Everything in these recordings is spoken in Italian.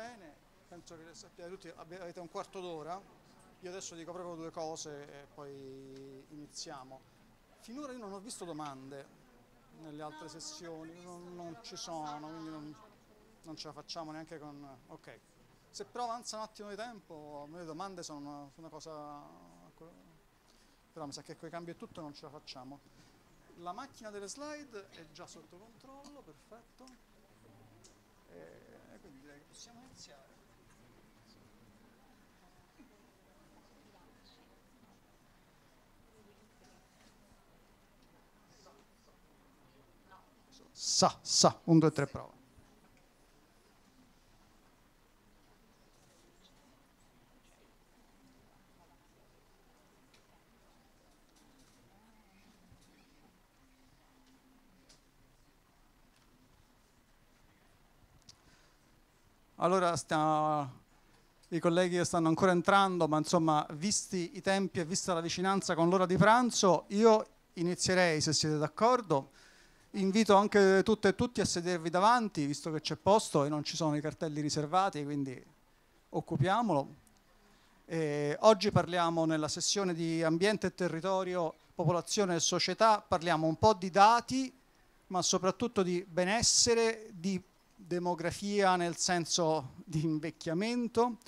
bene, penso che le sappiate tutti, avete un quarto d'ora, io adesso dico proprio due cose e poi iniziamo. Finora io non ho visto domande nelle altre sessioni, non, non ci sono, quindi non, non, ce la facciamo neanche con... ok. Se però avanza un attimo di tempo, le domande sono una, una cosa... però mi sa che con i cambi e tutto non ce la facciamo. La macchina delle slide è già sotto controllo, perfetto possiamo iniziare. Sa, sa, un, due, tre, prova. Allora sta, i colleghi stanno ancora entrando, ma insomma, visti i tempi e vista la vicinanza con l'ora di pranzo, io inizierei, se siete d'accordo, invito anche tutte e tutti a sedervi davanti, visto che c'è posto e non ci sono i cartelli riservati, quindi occupiamolo. E oggi parliamo nella sessione di ambiente e territorio, popolazione e società, parliamo un po' di dati, ma soprattutto di benessere, di demografia nel senso di invecchiamento,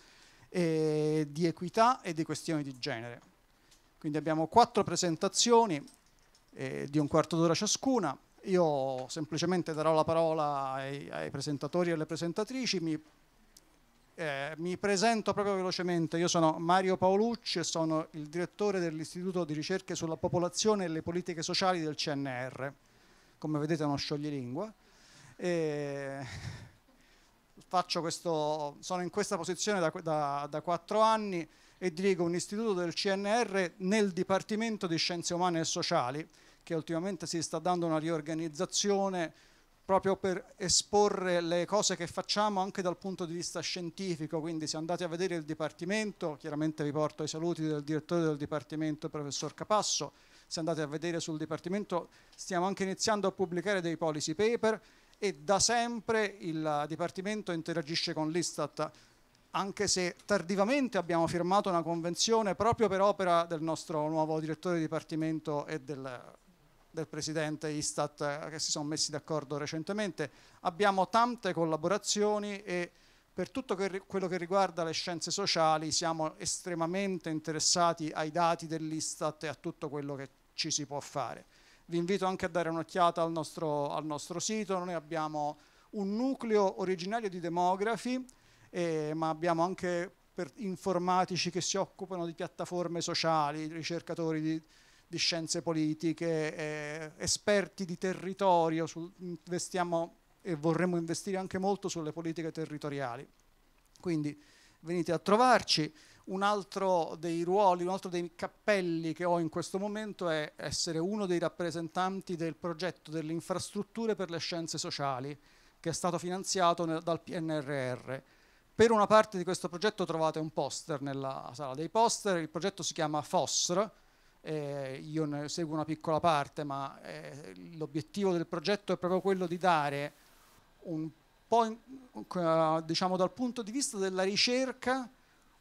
eh, di equità e di questioni di genere. Quindi abbiamo quattro presentazioni eh, di un quarto d'ora ciascuna. Io semplicemente darò la parola ai, ai presentatori e alle presentatrici. Mi, eh, mi presento proprio velocemente. Io sono Mario Paolucci e sono il direttore dell'Istituto di ricerche sulla popolazione e le politiche sociali del CNR. Come vedete è uno scioglilingua. E questo, sono in questa posizione da, da, da 4 anni e dirigo un istituto del CNR nel Dipartimento di Scienze Umane e Sociali, che ultimamente si sta dando una riorganizzazione proprio per esporre le cose che facciamo anche dal punto di vista scientifico, quindi se andate a vedere il Dipartimento, chiaramente vi porto i saluti del direttore del Dipartimento, professor Capasso, se andate a vedere sul Dipartimento stiamo anche iniziando a pubblicare dei policy paper, e da sempre il Dipartimento interagisce con l'Istat anche se tardivamente abbiamo firmato una convenzione proprio per opera del nostro nuovo direttore di Dipartimento e del, del Presidente Istat che si sono messi d'accordo recentemente, abbiamo tante collaborazioni e per tutto quello che riguarda le scienze sociali siamo estremamente interessati ai dati dell'Istat e a tutto quello che ci si può fare vi invito anche a dare un'occhiata al nostro, al nostro sito, noi abbiamo un nucleo originario di demografi, eh, ma abbiamo anche informatici che si occupano di piattaforme sociali, ricercatori di, di scienze politiche, eh, esperti di territorio, su, investiamo e vorremmo investire anche molto sulle politiche territoriali. Quindi venite a trovarci un altro dei ruoli, un altro dei cappelli che ho in questo momento è essere uno dei rappresentanti del progetto delle infrastrutture per le scienze sociali, che è stato finanziato nel, dal PNRR. Per una parte di questo progetto trovate un poster nella sala dei poster, il progetto si chiama FOSR, eh, io ne seguo una piccola parte, ma eh, l'obiettivo del progetto è proprio quello di dare un po' in, eh, diciamo dal punto di vista della ricerca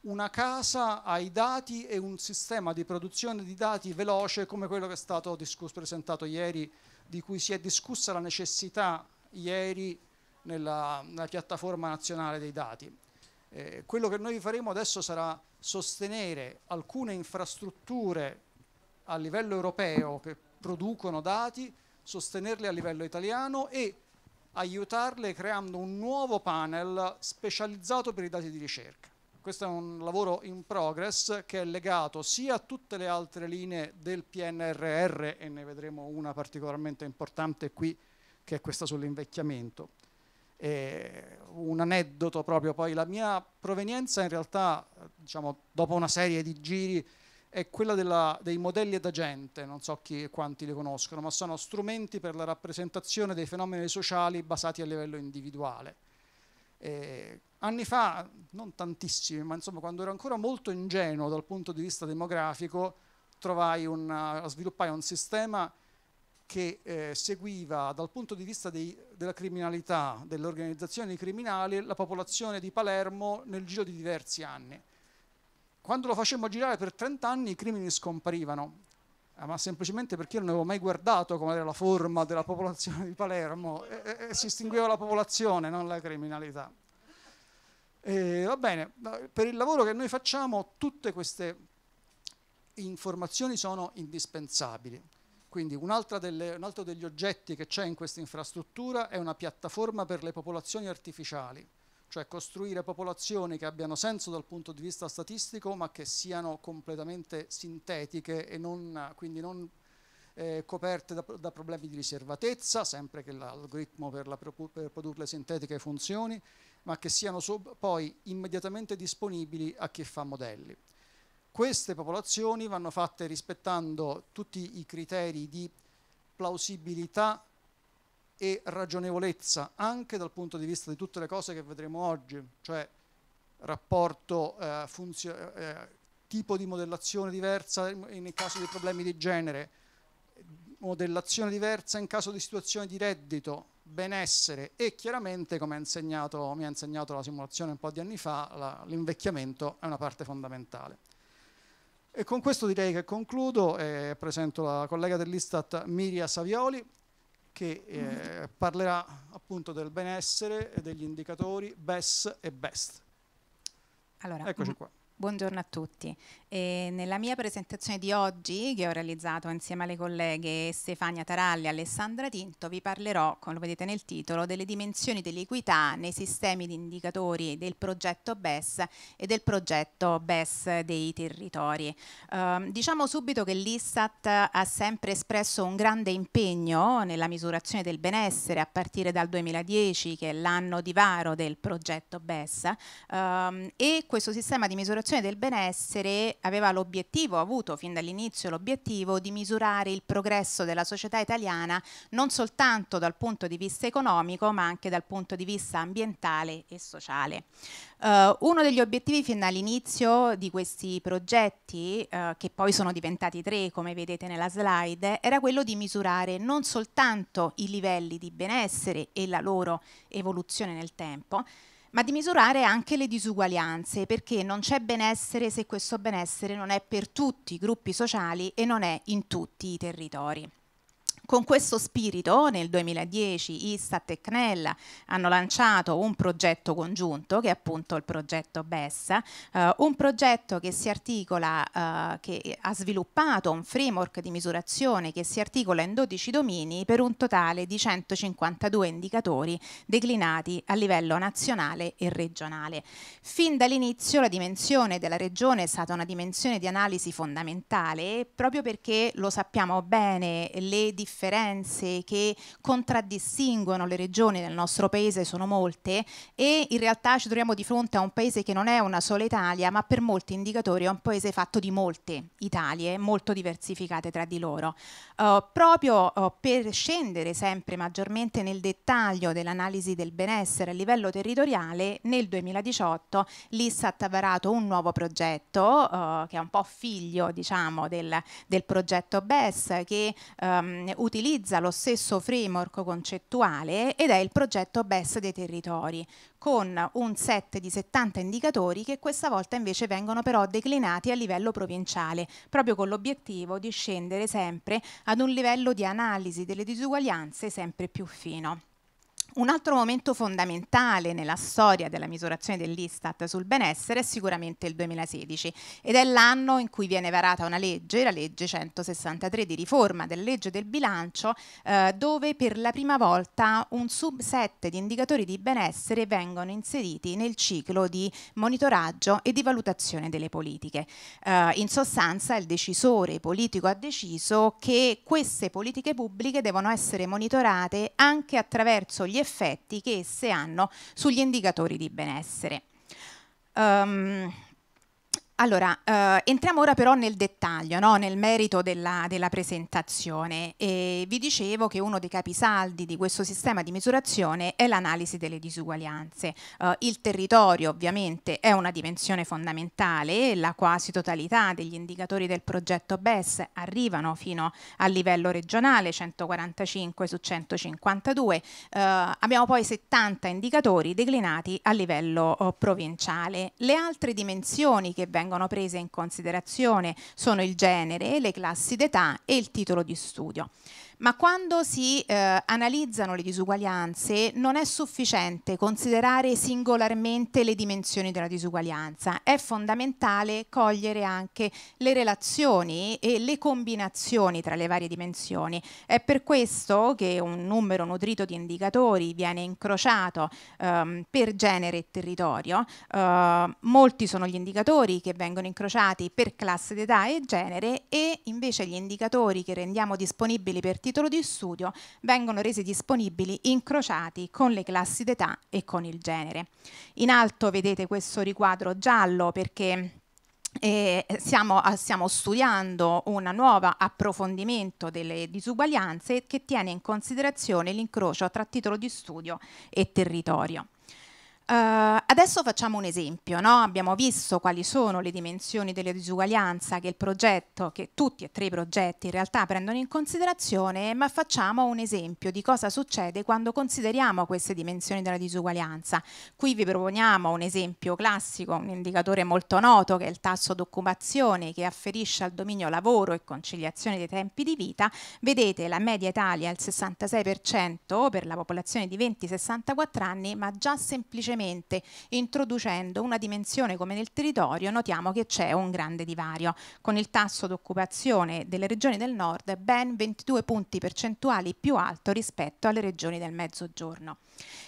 una casa ai dati e un sistema di produzione di dati veloce come quello che è stato discusso, presentato ieri, di cui si è discussa la necessità ieri nella, nella piattaforma nazionale dei dati. Eh, quello che noi faremo adesso sarà sostenere alcune infrastrutture a livello europeo che producono dati, sostenerle a livello italiano e aiutarle creando un nuovo panel specializzato per i dati di ricerca questo è un lavoro in progress che è legato sia a tutte le altre linee del PNRR e ne vedremo una particolarmente importante qui che è questa sull'invecchiamento. un aneddoto proprio poi, la mia provenienza in realtà, diciamo, dopo una serie di giri, è quella della, dei modelli ed agente, non so chi, quanti li conoscono, ma sono strumenti per la rappresentazione dei fenomeni sociali basati a livello individuale eh, anni fa, non tantissimi, ma insomma quando ero ancora molto ingenuo dal punto di vista demografico, una, eh, sviluppai un sistema che eh, seguiva dal punto di vista dei, della criminalità, delle organizzazioni criminali, la popolazione di Palermo nel giro di diversi anni. Quando lo facemmo girare per 30 anni i crimini scomparivano, eh, ma semplicemente perché io non avevo mai guardato come era la forma della popolazione di Palermo e, e, e si estingueva la popolazione, non la criminalità. E, va bene, per il lavoro che noi facciamo tutte queste informazioni sono indispensabili. Quindi delle, un altro degli oggetti che c'è in questa infrastruttura è una piattaforma per le popolazioni artificiali cioè costruire popolazioni che abbiano senso dal punto di vista statistico ma che siano completamente sintetiche e non, quindi non eh, coperte da, da, problemi di riservatezza, sempre che l'algoritmo per, la, per, produrle sintetiche funzioni, ma che siano sub, poi immediatamente disponibili a chi fa modelli. Queste popolazioni vanno fatte rispettando tutti i criteri di plausibilità e ragionevolezza anche dal punto di vista di tutte le cose che vedremo oggi, cioè rapporto, eh, eh, tipo di modellazione diversa in caso di problemi di genere, modellazione diversa in caso di situazioni di reddito, benessere e chiaramente, come insegnato, mi ha insegnato la simulazione un po' di anni fa, l'invecchiamento è una parte fondamentale. E con questo direi che concludo e presento la collega dell'Istat Miria Savioli che eh, parlerà appunto del benessere, e degli indicatori, BES e BEST. Allora, Eccoci mm, qua. Buongiorno a tutti. E nella mia presentazione di oggi, che ho realizzato insieme alle colleghe Stefania Taralli e Alessandra Tinto, vi parlerò, come lo vedete nel titolo, delle dimensioni dell'equità nei sistemi di indicatori del progetto BES e del progetto BES dei territori. Eh, diciamo subito che l'Istat ha sempre espresso un grande impegno nella misurazione del benessere a partire dal 2010, che è l'anno di varo del progetto BES, ehm, e questo sistema di misurazione promozione del benessere aveva l'obiettivo, ha avuto fin dall'inizio l'obiettivo di misurare il progresso della società italiana non soltanto dal punto di vista economico ma anche dal punto di vista ambientale e sociale. Uh, uno degli obiettivi fin dall'inizio di questi progetti, uh, che poi sono diventati tre come vedete nella slide, era quello di misurare non soltanto i livelli di benessere e la loro evoluzione nel tempo, ma di misurare anche le disuguaglianze, perché non c'è benessere se questo benessere non è per tutti i gruppi sociali e non è in tutti i territori. Con questo spirito nel 2010 Istat e CNEL hanno lanciato un progetto congiunto che è appunto il progetto BESSA, eh, un progetto che si articola, eh, che ha sviluppato un framework di misurazione che si articola in 12 domini per un totale di 152 indicatori declinati a livello nazionale e regionale. Fin dall'inizio la dimensione della regione è stata una dimensione di analisi fondamentale proprio perché lo sappiamo bene, le differenze differenze che contraddistinguono le regioni del nostro paese sono molte e in realtà ci troviamo di fronte a un paese che non è una sola Italia, ma per molti indicatori è un paese fatto di molte Italie, molto diversificate tra di loro. Uh, proprio uh, per scendere sempre maggiormente nel dettaglio dell'analisi del benessere a livello territoriale, nel 2018 l'Issat ha varato un nuovo progetto uh, che è un po' figlio diciamo, del, del progetto BES che um, utilizza lo stesso framework concettuale ed è il progetto BES dei territori, con un set di 70 indicatori che questa volta invece vengono però declinati a livello provinciale, proprio con l'obiettivo di scendere sempre ad un livello di analisi delle disuguaglianze sempre più fino un altro momento fondamentale nella storia della misurazione dell'Istat sul benessere è sicuramente il 2016 ed è l'anno in cui viene varata una legge, la legge 163 di riforma della legge del bilancio, eh, dove per la prima volta un subset di indicatori di benessere vengono inseriti nel ciclo di monitoraggio e di valutazione delle politiche. Eh, in sostanza il decisore politico ha deciso che queste politiche pubbliche devono essere monitorate anche attraverso gli effetti effetti che esse hanno sugli indicatori di benessere. Um, allora, eh, entriamo ora però nel dettaglio, no? nel merito della, della presentazione. E vi dicevo che uno dei capisaldi di questo sistema di misurazione è l'analisi delle disuguaglianze. Eh, il territorio ovviamente è una dimensione fondamentale, la quasi totalità degli indicatori del progetto BES arrivano fino al livello regionale, 145 su 152. Eh, abbiamo poi 70 indicatori declinati a livello oh, provinciale. Le altre dimensioni che vengono vengono prese in considerazione sono il genere, le classi d'età e il titolo di studio ma quando si eh, analizzano le disuguaglianze non è sufficiente considerare singolarmente le dimensioni della disuguaglianza, è fondamentale cogliere anche le relazioni e le combinazioni tra le varie dimensioni. È per questo che un numero nutrito di indicatori viene incrociato ehm, per genere e territorio, eh, molti sono gli indicatori che vengono incrociati per classe d'età e genere e invece gli indicatori che rendiamo disponibili per titolo di studio vengono resi disponibili incrociati con le classi d'età e con il genere. In alto vedete questo riquadro giallo perché eh, siamo, ah, stiamo studiando un nuovo approfondimento delle disuguaglianze che tiene in considerazione l'incrocio tra titolo di studio e territorio. Uh, adesso facciamo un esempio, no? abbiamo visto quali sono le dimensioni della disuguaglianza che il progetto, che tutti e tre i progetti in realtà prendono in considerazione, ma facciamo un esempio di cosa succede quando consideriamo queste dimensioni della disuguaglianza. Qui vi proponiamo un esempio classico, un indicatore molto noto che è il tasso d'occupazione che afferisce al dominio lavoro e conciliazione dei tempi di vita, vedete la media Italia è il 66% per la popolazione di 20-64 anni, ma già semplicemente semplicemente introducendo una dimensione come nel territorio notiamo che c'è un grande divario, con il tasso d'occupazione delle regioni del nord ben 22 punti percentuali più alto rispetto alle regioni del mezzogiorno.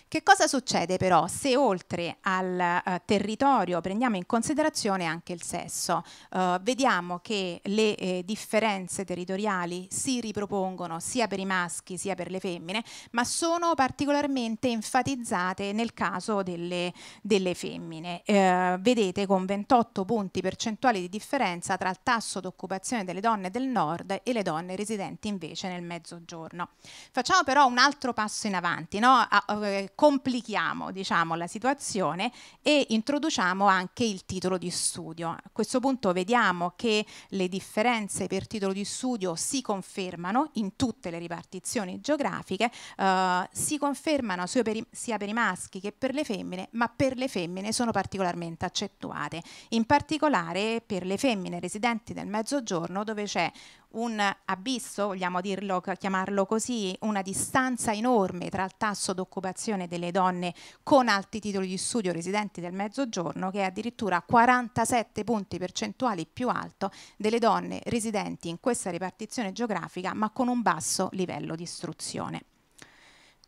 Che cosa succede però se oltre al uh, territorio prendiamo in considerazione anche il sesso? Uh, vediamo che le eh, differenze territoriali si ripropongono sia per i maschi sia per le femmine, ma sono particolarmente enfatizzate nel caso delle, delle femmine. Uh, vedete con 28 punti percentuali di differenza tra il tasso d'occupazione delle donne del nord e le donne residenti invece nel mezzogiorno. Facciamo però un altro passo in avanti, no? A, eh, complichiamo diciamo, la situazione e introduciamo anche il titolo di studio. A questo punto vediamo che le differenze per titolo di studio si confermano in tutte le ripartizioni geografiche, eh, si confermano sia per, i, sia per i maschi che per le femmine, ma per le femmine sono particolarmente accettuate. in particolare per le femmine residenti nel mezzogiorno dove c'è un abisso, vogliamo dirlo, chiamarlo così, una distanza enorme tra il tasso d'occupazione delle donne con alti titoli di studio residenti del mezzogiorno, che è addirittura 47 punti percentuali più alto delle donne residenti in questa ripartizione geografica, ma con un basso livello di istruzione.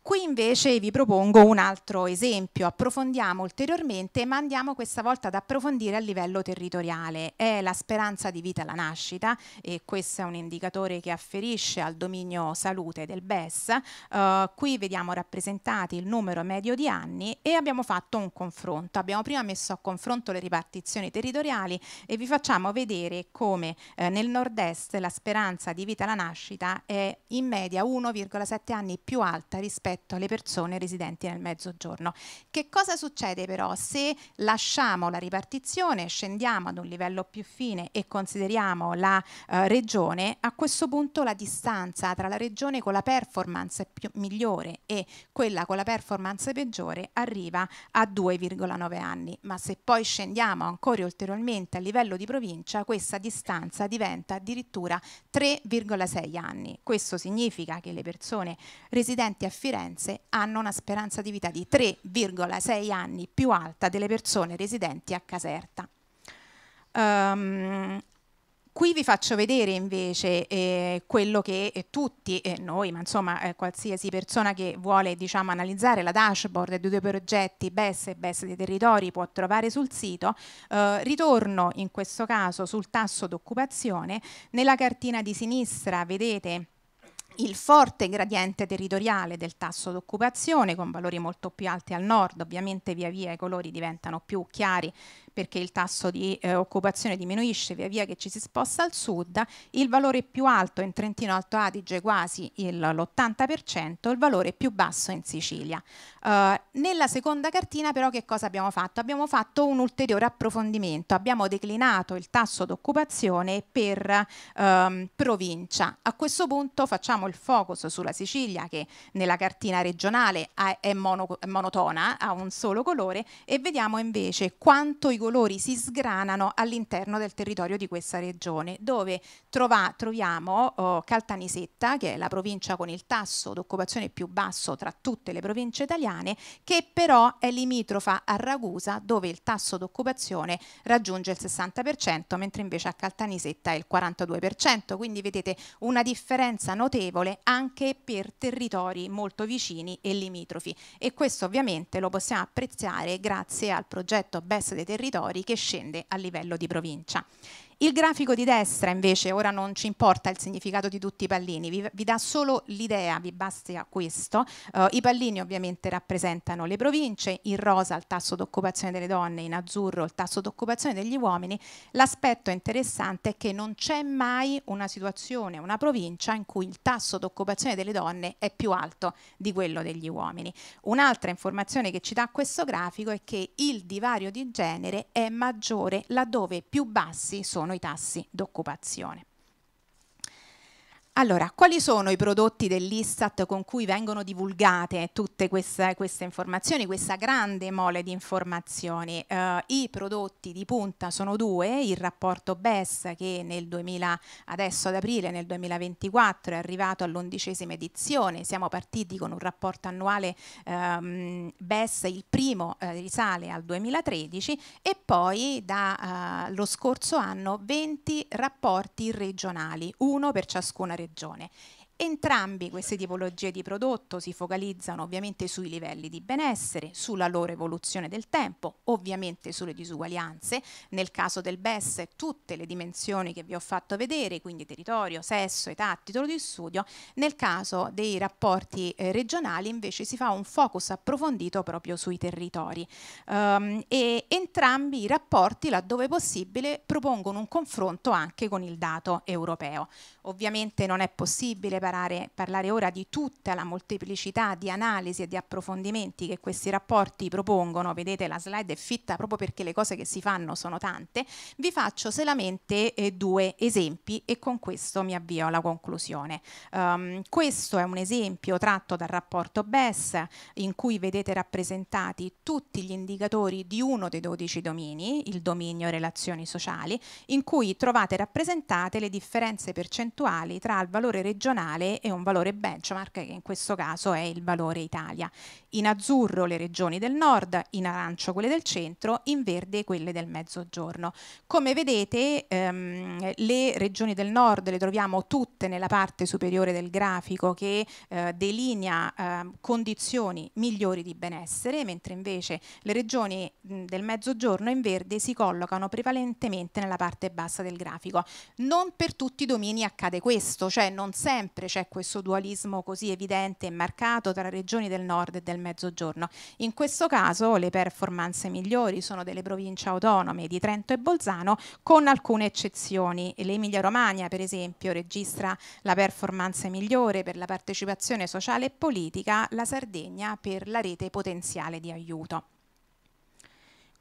Qui invece vi propongo un altro esempio, approfondiamo ulteriormente ma andiamo questa volta ad approfondire a livello territoriale. È la speranza di vita alla nascita e questo è un indicatore che afferisce al dominio salute del BES. Uh, eh, qui vediamo rappresentati il numero medio di anni e abbiamo fatto un confronto. Abbiamo prima messo a confronto le ripartizioni territoriali e vi facciamo vedere come eh, nel nord-est la speranza di vita alla nascita è in media 1,7 anni più alta rispetto rispetto alle persone residenti nel mezzogiorno. Che cosa succede però se lasciamo la ripartizione, scendiamo ad un livello più fine e consideriamo la eh, regione, a questo punto la distanza tra la regione con la performance più, migliore e quella con la performance peggiore arriva a 2,9 anni, ma se poi scendiamo ancora ulteriormente a livello di provincia questa distanza diventa addirittura 3,6 anni. Questo significa che le persone residenti a Firenze statunitense hanno una speranza di vita di 3,6 anni più alta delle persone residenti a Caserta. Um, qui vi faccio vedere invece eh, quello che eh, tutti eh, noi, ma insomma eh, qualsiasi persona che vuole diciamo, analizzare la dashboard dei due progetti BES e BES dei territori può trovare sul sito. Eh, ritorno in questo caso sul tasso d'occupazione. Nella cartina di sinistra vedete il forte gradiente territoriale del tasso d'occupazione, con valori molto più alti al nord, ovviamente via via i colori diventano più chiari perché il tasso di eh, occupazione diminuisce via via che ci si sposta al sud, il valore più alto in Trentino Alto Adige è quasi l'80%, il valore più basso in Sicilia. Uh, nella seconda cartina però che cosa abbiamo fatto? Abbiamo fatto un ulteriore approfondimento, abbiamo declinato il tasso d'occupazione per um, provincia. A questo punto facciamo il focus sulla Sicilia che nella cartina regionale ah, è, mono, è monotona, ha un solo colore e vediamo invece quanto i colori si sgranano all'interno del territorio di questa regione, dove trova, troviamo oh, Caltanisetta, che è la provincia con il tasso d'occupazione più basso tra tutte le province italiane, che però è limitrofa a Ragusa, dove il tasso d'occupazione raggiunge il 60%, mentre invece a Caltanisetta è il 42%, quindi vedete una differenza notevole anche per territori molto vicini e limitrofi e questo ovviamente lo possiamo apprezzare grazie al progetto BES dei territori territori che scende a livello di provincia. Il grafico di destra invece, ora non ci importa il significato di tutti i pallini, vi, vi dà solo l'idea, vi basta questo. Uh, I pallini ovviamente rappresentano le province, in rosa il tasso d'occupazione delle donne, in azzurro il tasso d'occupazione degli uomini. L'aspetto interessante è che non c'è mai una situazione, una provincia in cui il tasso d'occupazione delle donne è più alto di quello degli uomini. Un'altra informazione che ci dà questo grafico è che il divario di genere è maggiore laddove più bassi sono sono i tassi d'occupazione. Allora, quali sono i prodotti dell'Istat con cui vengono divulgate tutte queste, queste informazioni, questa grande mole di informazioni? Uh, I prodotti di punta sono due, il rapporto BES che nel 2000, adesso ad aprile nel 2024 è arrivato all'undicesima edizione, siamo partiti con un rapporto annuale um, ehm, BES, il primo uh, risale al 2013 e poi dallo eh, uh, scorso anno 20 rapporti regionali, uno per ciascuna regione regione Entrambi queste tipologie di prodotto si focalizzano ovviamente sui livelli di benessere, sulla loro evoluzione del tempo, ovviamente sulle disuguaglianze, nel caso del BES tutte le dimensioni che vi ho fatto vedere, quindi territorio, sesso, età, titolo di studio, nel caso dei rapporti eh, regionali invece si fa un focus approfondito proprio sui territori um, e entrambi i rapporti laddove possibile propongono un confronto anche con il dato europeo. Ovviamente non è possibile parlare, parlare ora di tutta la molteplicità di analisi e di approfondimenti che questi rapporti propongono, vedete la slide è fitta proprio perché le cose che si fanno sono tante, vi faccio solamente eh, due esempi e con questo mi avvio alla conclusione. Um, questo è un esempio tratto dal rapporto BES in cui vedete rappresentati tutti gli indicatori di uno dei 12 domini, il dominio relazioni sociali, in cui trovate rappresentate le differenze percentuali tra il valore regionale nazionale e un valore benchmark che in questo caso è il valore Italia. In azzurro le regioni del nord, in arancio quelle del centro, in verde quelle del mezzogiorno. Come vedete ehm, le regioni del nord le troviamo tutte nella parte superiore del grafico che eh, delinea eh, condizioni migliori di benessere, mentre invece le regioni mh, del mezzogiorno in verde si collocano prevalentemente nella parte bassa del grafico. Non per tutti i domini accade questo, cioè non sempre mentre c'è questo dualismo così evidente e marcato tra regioni del nord e del mezzogiorno. In questo caso le performance migliori sono delle province autonome di Trento e Bolzano con alcune eccezioni. L'Emilia Romagna per esempio registra la performance migliore per la partecipazione sociale e politica, la Sardegna per la rete potenziale di aiuto.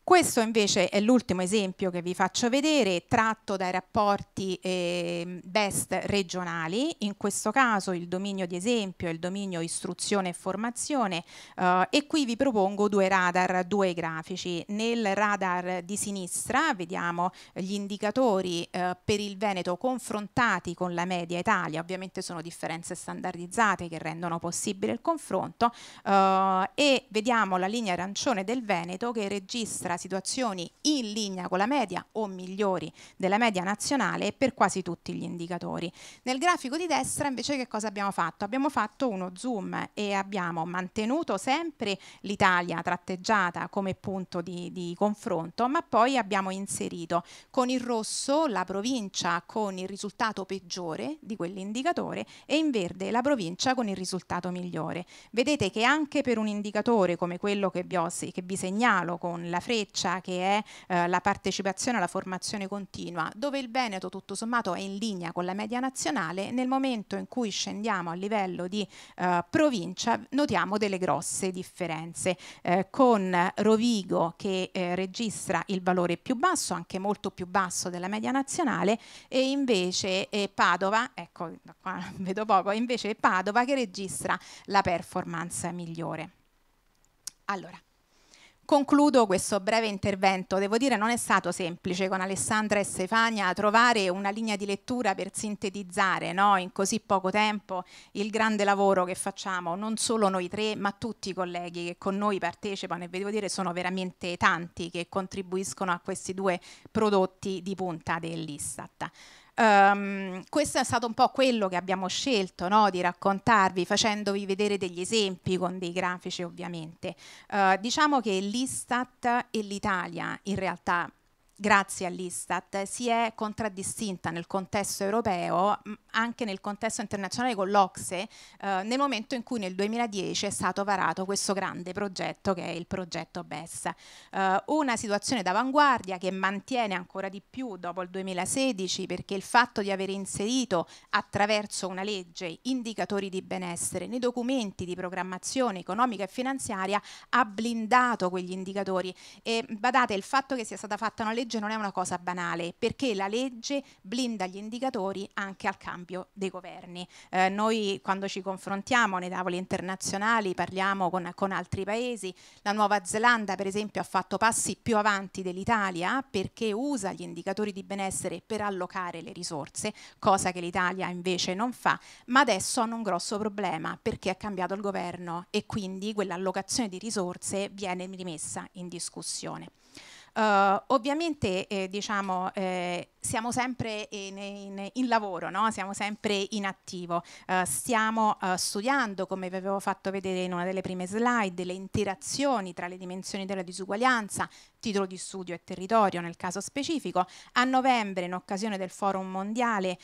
Questo invece è l'ultimo esempio che vi faccio vedere, tratto dai rapporti eh, best regionali, in questo caso il dominio di esempio e il dominio istruzione e formazione eh, e qui vi propongo due radar, due grafici. Nel radar di sinistra vediamo gli indicatori eh, per il Veneto confrontati con la media Italia, ovviamente sono differenze standardizzate che rendono possibile il confronto eh, e vediamo la linea arancione del Veneto che registra supera situazioni in linea con la media o migliori della media nazionale per quasi tutti gli indicatori. Nel grafico di destra invece che cosa abbiamo fatto? Abbiamo fatto uno zoom e abbiamo mantenuto sempre l'Italia tratteggiata come punto di, di confronto, ma poi abbiamo inserito con il rosso la provincia con il risultato peggiore di quell'indicatore e in verde la provincia con il risultato migliore. Vedete che anche per un indicatore come quello che vi, ho, che vi segnalo con la freccia freccia che è eh, la partecipazione alla formazione continua, dove il Veneto tutto sommato è in linea con la media nazionale, nel momento in cui scendiamo a livello di eh, provincia notiamo delle grosse differenze, eh, con Rovigo che eh, registra il valore più basso, anche molto più basso della media nazionale, e invece eh, Padova, ecco qua vedo poco, invece Padova che registra la performance migliore. Allora, Concludo questo breve intervento. Devo dire non è stato semplice con Alessandra e Stefania trovare una linea di lettura per sintetizzare no, in così poco tempo il grande lavoro che facciamo, non solo noi tre, ma tutti i colleghi che con noi partecipano e vi devo dire sono veramente tanti che contribuiscono a questi due prodotti di punta dell'Istat. Um, questo è stato un po' quello che abbiamo scelto no? di raccontarvi, facendovi vedere degli esempi con dei grafici ovviamente. Uh, diciamo che l'Istat e l'Italia in realtà grazie all'Istat, si è contraddistinta nel contesto europeo anche nel contesto internazionale con l'Ocse eh, nel momento in cui nel 2010 è stato varato questo grande progetto che è il progetto BESSA. Eh, una situazione d'avanguardia che mantiene ancora di più dopo il 2016 perché il fatto di aver inserito attraverso una legge indicatori di benessere nei documenti di programmazione economica e finanziaria ha blindato quegli indicatori e badate il fatto che sia stata fatta una legge non è una cosa banale perché la legge blinda gli indicatori anche al cambio cambio dei governi. Eh, noi quando ci confrontiamo nei tavoli internazionali parliamo con, con altri paesi, la Nuova Zelanda per esempio ha fatto passi più avanti dell'Italia perché usa gli indicatori di benessere per allocare le risorse, cosa che l'Italia invece non fa, ma adesso hanno un grosso problema perché è cambiato il governo e quindi quell'allocazione di risorse viene rimessa in discussione. Uh, ovviamente eh, diciamo, eh, siamo sempre in, eh, in, in lavoro, no? siamo sempre in attivo, uh, stiamo uh, studiando, come vi avevo fatto vedere in una delle prime slide, le interazioni tra le dimensioni della disuguaglianza, titolo di studio e territorio nel caso specifico. A novembre, in occasione del forum mondiale,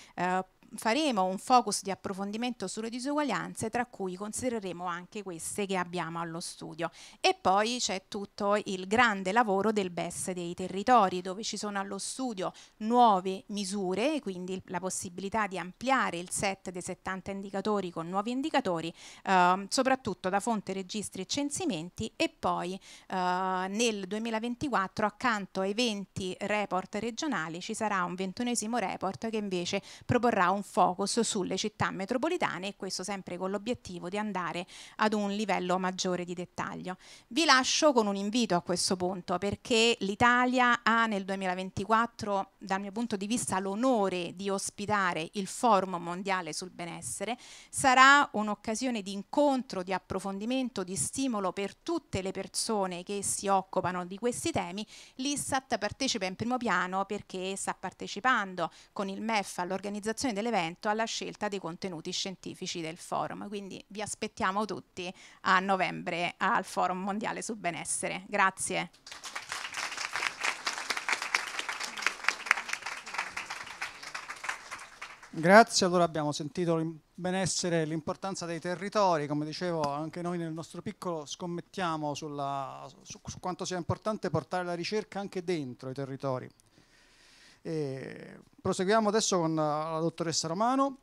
faremo un focus di approfondimento sulle disuguaglianze, tra cui considereremo anche queste che abbiamo allo studio. E poi c'è tutto il grande lavoro del BES dei territori, dove ci sono allo studio nuove misure, quindi la possibilità di ampliare il set dei 70 indicatori con nuovi indicatori, eh, soprattutto da fonte registri e censimenti, e poi eh, nel 2024 accanto ai 20 report regionali ci sarà un ventunesimo report che invece proporrà un un focus sulle città metropolitane e questo sempre con l'obiettivo di andare ad un livello maggiore di dettaglio. Vi lascio con un invito a questo punto perché l'Italia ha nel 2024 dal mio punto di vista l'onore di ospitare il Forum Mondiale sul Benessere, sarà un'occasione di incontro, di approfondimento, di stimolo per tutte le persone che si occupano di questi temi. L'ISSAT partecipa in primo piano perché sta partecipando con il MEF all'organizzazione delle dell'evento alla scelta dei contenuti scientifici del forum. Quindi vi aspettiamo tutti a novembre al Forum Mondiale sul Benessere. Grazie. Grazie, allora abbiamo sentito il benessere e l'importanza dei territori, come dicevo anche noi nel nostro piccolo scommettiamo sulla, su, su quanto sia importante portare la ricerca anche dentro i territori. E proseguiamo adesso con eh, la dottoressa Romano,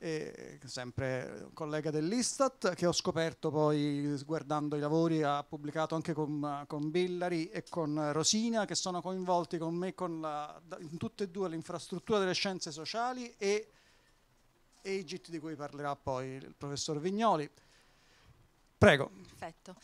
eh, sempre collega dell'Istat, che ho scoperto poi guardando i lavori, ha pubblicato anche con, con Billari e con Rosina, che sono coinvolti con me con la, in tutte e due l'infrastruttura delle scienze sociali e EGIT di cui parlerà poi il professor Vignoli. Prego. Perfetto.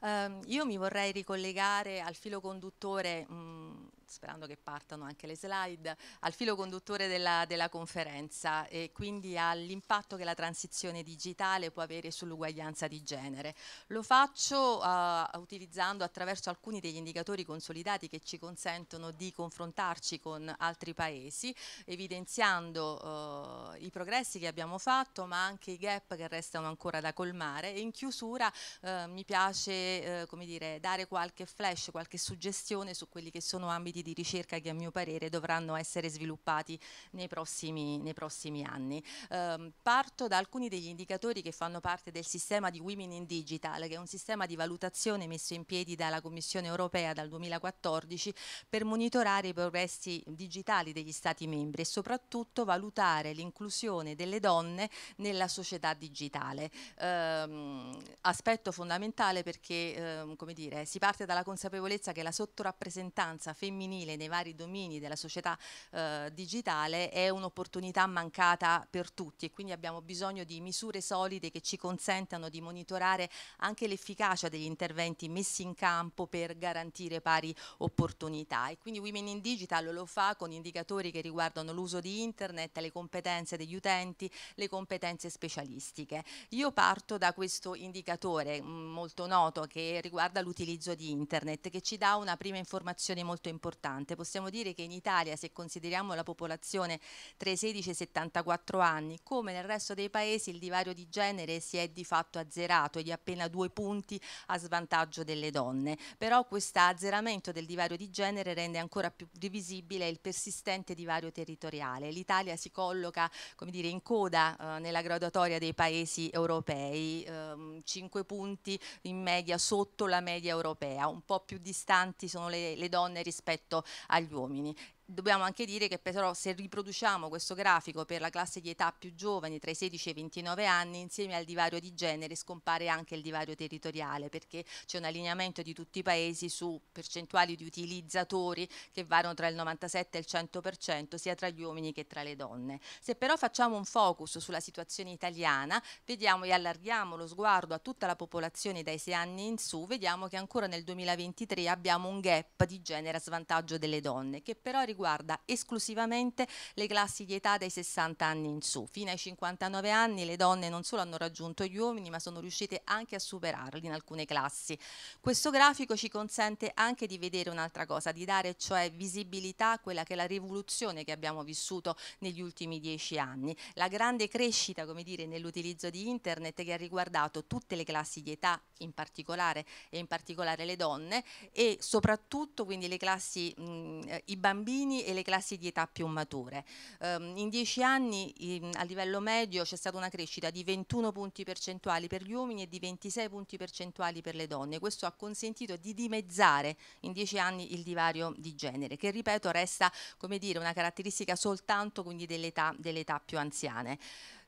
Um, io mi vorrei ricollegare al filo conduttore mh, sperando che partano anche le slide, al filo conduttore della, della conferenza e quindi all'impatto che la transizione digitale può avere sull'uguaglianza di genere. Lo faccio uh, utilizzando attraverso alcuni degli indicatori consolidati che ci consentono di confrontarci con altri paesi, evidenziando uh, i progressi che abbiamo fatto ma anche i gap che restano ancora da colmare e in chiusura uh, mi piace come dire, dare qualche flash, qualche suggestione su quelli che sono ambiti ambiti di ricerca che a mio parere dovranno essere sviluppati nei prossimi, nei prossimi anni. Eh, parto da alcuni degli indicatori che fanno parte del sistema di Women in Digital, che è un sistema di valutazione messo in piedi dalla Commissione europea dal 2014 per monitorare i progressi digitali degli Stati membri e soprattutto valutare l'inclusione delle donne nella società digitale. Eh, aspetto fondamentale perché eh, come dire, si parte dalla consapevolezza che la sottorappresentanza femminile femminile nei vari domini della società eh, digitale è un'opportunità mancata per tutti e quindi abbiamo bisogno di misure solide che ci consentano di monitorare anche l'efficacia degli interventi messi in campo per garantire pari opportunità e quindi Women in Digital lo fa con indicatori che riguardano l'uso di internet, le competenze degli utenti, le competenze specialistiche. Io parto da questo indicatore mm, molto noto che riguarda l'utilizzo di internet che ci dà una prima informazione molto importante importante. Possiamo dire che in Italia, se consideriamo la popolazione tra i 16 e i 74 anni, come nel resto dei paesi, il divario di genere si è di fatto azzerato e di appena due punti a svantaggio delle donne. Però questo azzeramento del divario di genere rende ancora più divisibile il persistente divario territoriale. L'Italia si colloca come dire, in coda eh, nella graduatoria dei paesi europei, ehm, 5 punti in media sotto la media europea, un po' più distanti sono le, le donne rispetto rispetto agli uomini dobbiamo anche dire che però se riproduciamo questo grafico per la classe di età più giovani tra i 16 e i 29 anni insieme al divario di genere scompare anche il divario territoriale perché c'è un allineamento di tutti i paesi su percentuali di utilizzatori che variano tra il 97 e il 100% sia tra gli uomini che tra le donne. Se però facciamo un focus sulla situazione italiana vediamo e allarghiamo lo sguardo a tutta la popolazione dai 6 anni in su vediamo che ancora nel 2023 abbiamo un gap di genere a svantaggio delle donne che però riguarda riguarda esclusivamente le classi di età dai 60 anni in su. Fino ai 59 anni le donne non solo hanno raggiunto gli uomini ma sono riuscite anche a superarli in alcune classi. Questo grafico ci consente anche di vedere un'altra cosa, di dare cioè visibilità a quella che è la rivoluzione che abbiamo vissuto negli ultimi dieci anni, la grande crescita come dire nell'utilizzo di internet che ha riguardato tutte le classi di età in particolare e in particolare le donne e soprattutto quindi le classi mh, i bambini bambini e le classi di età più mature. Ehm, in dieci anni a livello medio c'è stata una crescita di 21 punti percentuali per gli uomini e di 26 punti percentuali per le donne. Questo ha consentito di dimezzare in dieci anni il divario di genere, che ripeto resta come dire, una caratteristica soltanto dell'età dell più anziane.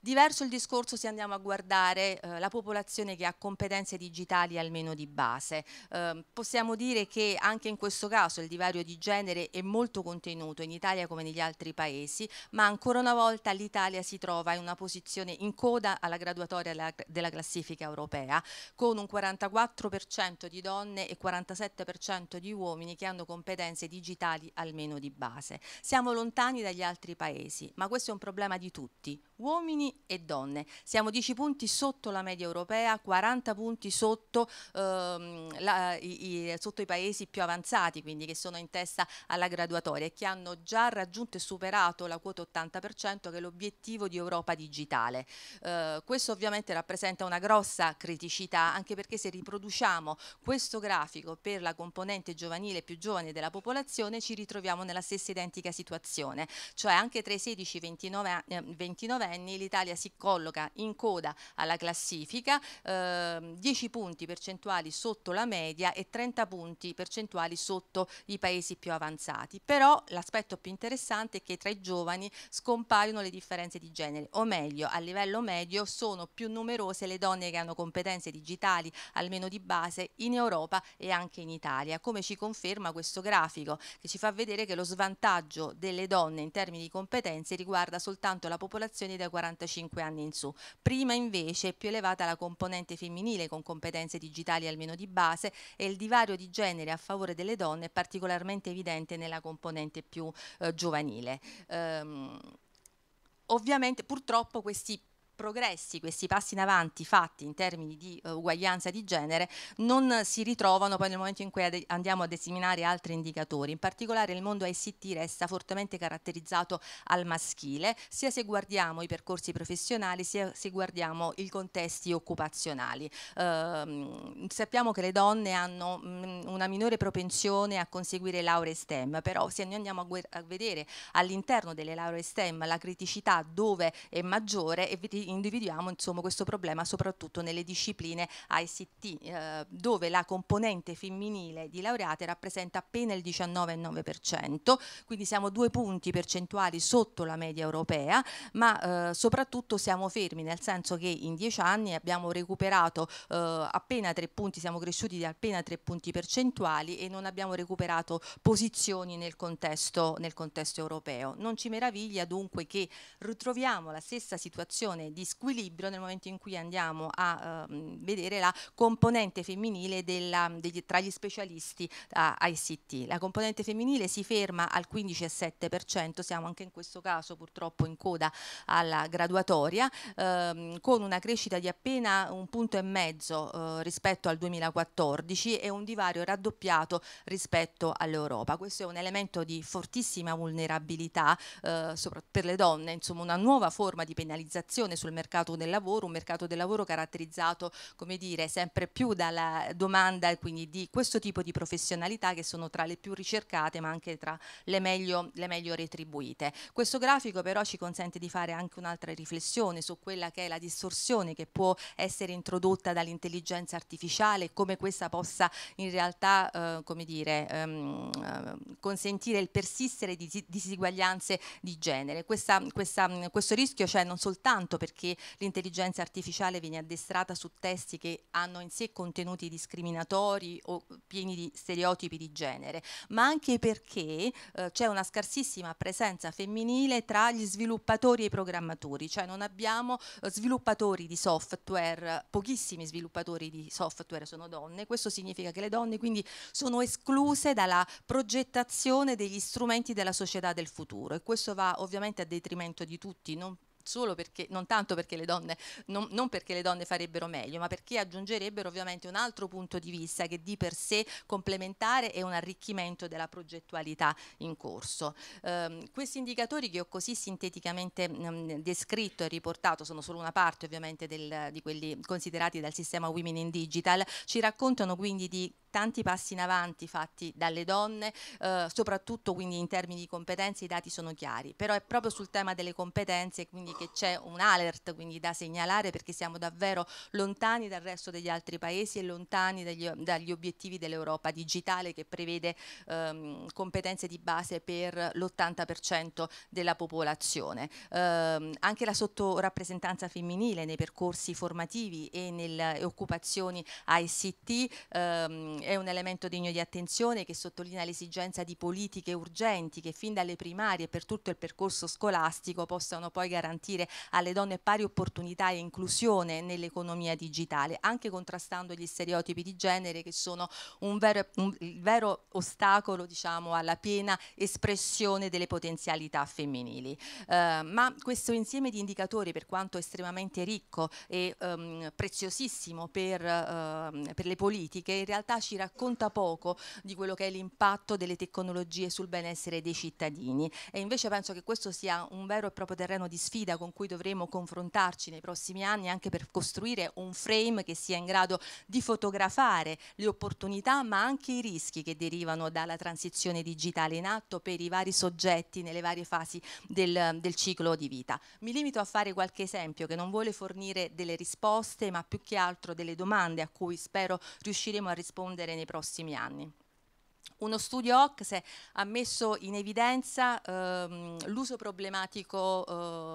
Diverso il discorso se andiamo a guardare eh, la popolazione che ha competenze digitali almeno di base. Eh, possiamo dire che anche in questo caso il divario di genere è molto contenuto in Italia come negli altri paesi, ma ancora una volta l'Italia si trova in una posizione in coda alla graduatoria della, classifica europea, con un 44% di donne e 47% di uomini che hanno competenze digitali almeno di base. Siamo lontani dagli altri paesi, ma questo è un problema di tutti, uomini e donne. Siamo 10 punti sotto la media europea, 40 punti sotto, ehm, la, i, i, sotto i paesi più avanzati, quindi che sono in testa alla graduatoria e che hanno già raggiunto e superato la quota 80% che è l'obiettivo di Europa digitale. Eh, questo ovviamente rappresenta una grossa criticità anche perché se riproduciamo questo grafico per la componente giovanile più giovane della popolazione ci ritroviamo nella stessa identica situazione, cioè anche tra i 16 e i 29 eh, anni l'Italia l'Italia si colloca in coda alla classifica, eh, 10 punti percentuali sotto la media e 30 punti percentuali sotto i paesi più avanzati. Però l'aspetto più interessante è che tra i giovani scompaiono le differenze di genere, o meglio, a livello medio sono più numerose le donne che hanno competenze digitali, almeno di base, in Europa e anche in Italia, come ci conferma questo grafico che ci fa vedere che lo svantaggio delle donne in termini di competenze riguarda soltanto la popolazione dai 45 65 anni in su. Prima invece è più elevata la componente femminile con competenze digitali almeno di base e il divario di genere a favore delle donne è particolarmente evidente nella componente più eh, giovanile. Ehm, ovviamente purtroppo questi progressi, questi passi in avanti fatti in termini di eh, uguaglianza di genere non si ritrovano poi nel momento in cui andiamo a disseminare altri indicatori. In particolare il mondo ICT resta fortemente caratterizzato al maschile, sia se guardiamo i percorsi professionali sia se guardiamo i contesti occupazionali. Uh, sappiamo che le donne hanno mh, mm, una minore propensione a conseguire lauree STEM, però se noi andiamo a, a vedere all'interno delle lauree STEM la criticità dove è maggiore, e individuiamo insomma, questo problema soprattutto nelle discipline ICT, eh, dove la componente femminile di laureate rappresenta appena il 19,9%, quindi siamo due punti percentuali sotto la media europea, ma eh, soprattutto siamo fermi, nel senso che in dieci anni abbiamo recuperato eh, appena tre punti, siamo cresciuti di appena tre punti percentuali e non abbiamo recuperato posizioni nel contesto, nel contesto europeo. Non ci meraviglia dunque che ritroviamo la stessa situazione di di squilibrio nel momento in cui andiamo a eh, vedere la componente femminile della, degli, tra gli specialisti a ICT. La componente femminile si ferma al 15,7%, siamo anche in questo caso purtroppo in coda alla graduatoria, ehm, con una crescita di appena un punto e mezzo eh, rispetto al 2014 e un divario raddoppiato rispetto all'Europa. Questo è un elemento di fortissima vulnerabilità eh, per le donne, insomma una nuova forma di penalizzazione sulla sul mercato del lavoro, un mercato del lavoro caratterizzato come dire, sempre più dalla domanda quindi, di questo tipo di professionalità che sono tra le più ricercate ma anche tra le meglio, le meglio retribuite. Questo grafico però ci consente di fare anche un'altra riflessione su quella che è la distorsione che può essere introdotta dall'intelligenza artificiale e come questa possa in realtà eh, come dire, ehm, eh, consentire il persistere di, di diseguaglianze di genere. Questa, questa, questo rischio c'è non soltanto per perché l'intelligenza artificiale viene addestrata su testi che hanno in sé contenuti discriminatori o pieni di stereotipi di genere, ma anche perché eh, c'è una scarsissima presenza femminile tra gli sviluppatori e i programmatori, cioè non abbiamo eh, sviluppatori di software, pochissimi sviluppatori di software sono donne, questo significa che le donne quindi sono escluse dalla progettazione degli strumenti della società del futuro e questo va ovviamente a detrimento di tutti, non solo perché, non tanto perché le donne, non, non perché le donne farebbero meglio, ma perché aggiungerebbero ovviamente un altro punto di vista che di per sé complementare è un arricchimento della progettualità in corso. Eh, questi indicatori che ho così sinteticamente mh, mm, descritto e riportato sono solo una parte ovviamente del, di quelli considerati dal sistema Women in Digital, ci raccontano quindi di tanti passi in avanti fatti dalle donne, eh, soprattutto quindi in termini di competenze i dati sono chiari, però è proprio sul tema delle competenze quindi che c'è un alert quindi da segnalare perché siamo davvero lontani dal resto degli altri paesi e lontani dagli, dagli obiettivi dell'Europa digitale che prevede ehm, competenze di base per l'80% della popolazione. Ehm, anche la sottorappresentanza femminile nei percorsi formativi e nelle occupazioni ICT ehm, è un elemento degno di attenzione che sottolinea l'esigenza di politiche urgenti che fin dalle primarie e per tutto il percorso scolastico possano poi garantire garantire alle donne pari opportunità e inclusione nell'economia digitale, anche contrastando gli stereotipi di genere che sono un vero, un, vero ostacolo diciamo, alla piena espressione delle potenzialità femminili. Eh, ma questo insieme di indicatori, per quanto estremamente ricco e ehm, preziosissimo per, ehm, per le politiche, in realtà ci racconta poco di quello che è l'impatto delle tecnologie sul benessere dei cittadini. E invece penso che questo sia un vero e proprio terreno di sfida sfida con cui dovremo confrontarci nei prossimi anni anche per costruire un frame che sia in grado di fotografare le opportunità ma anche i rischi che derivano dalla transizione digitale in atto per i vari soggetti nelle varie fasi del, del ciclo di vita. Mi limito a fare qualche esempio che non vuole fornire delle risposte ma più che altro delle domande a cui spero riusciremo a rispondere nei prossimi anni. Uno studio OCSE ha messo in evidenza ehm, eh,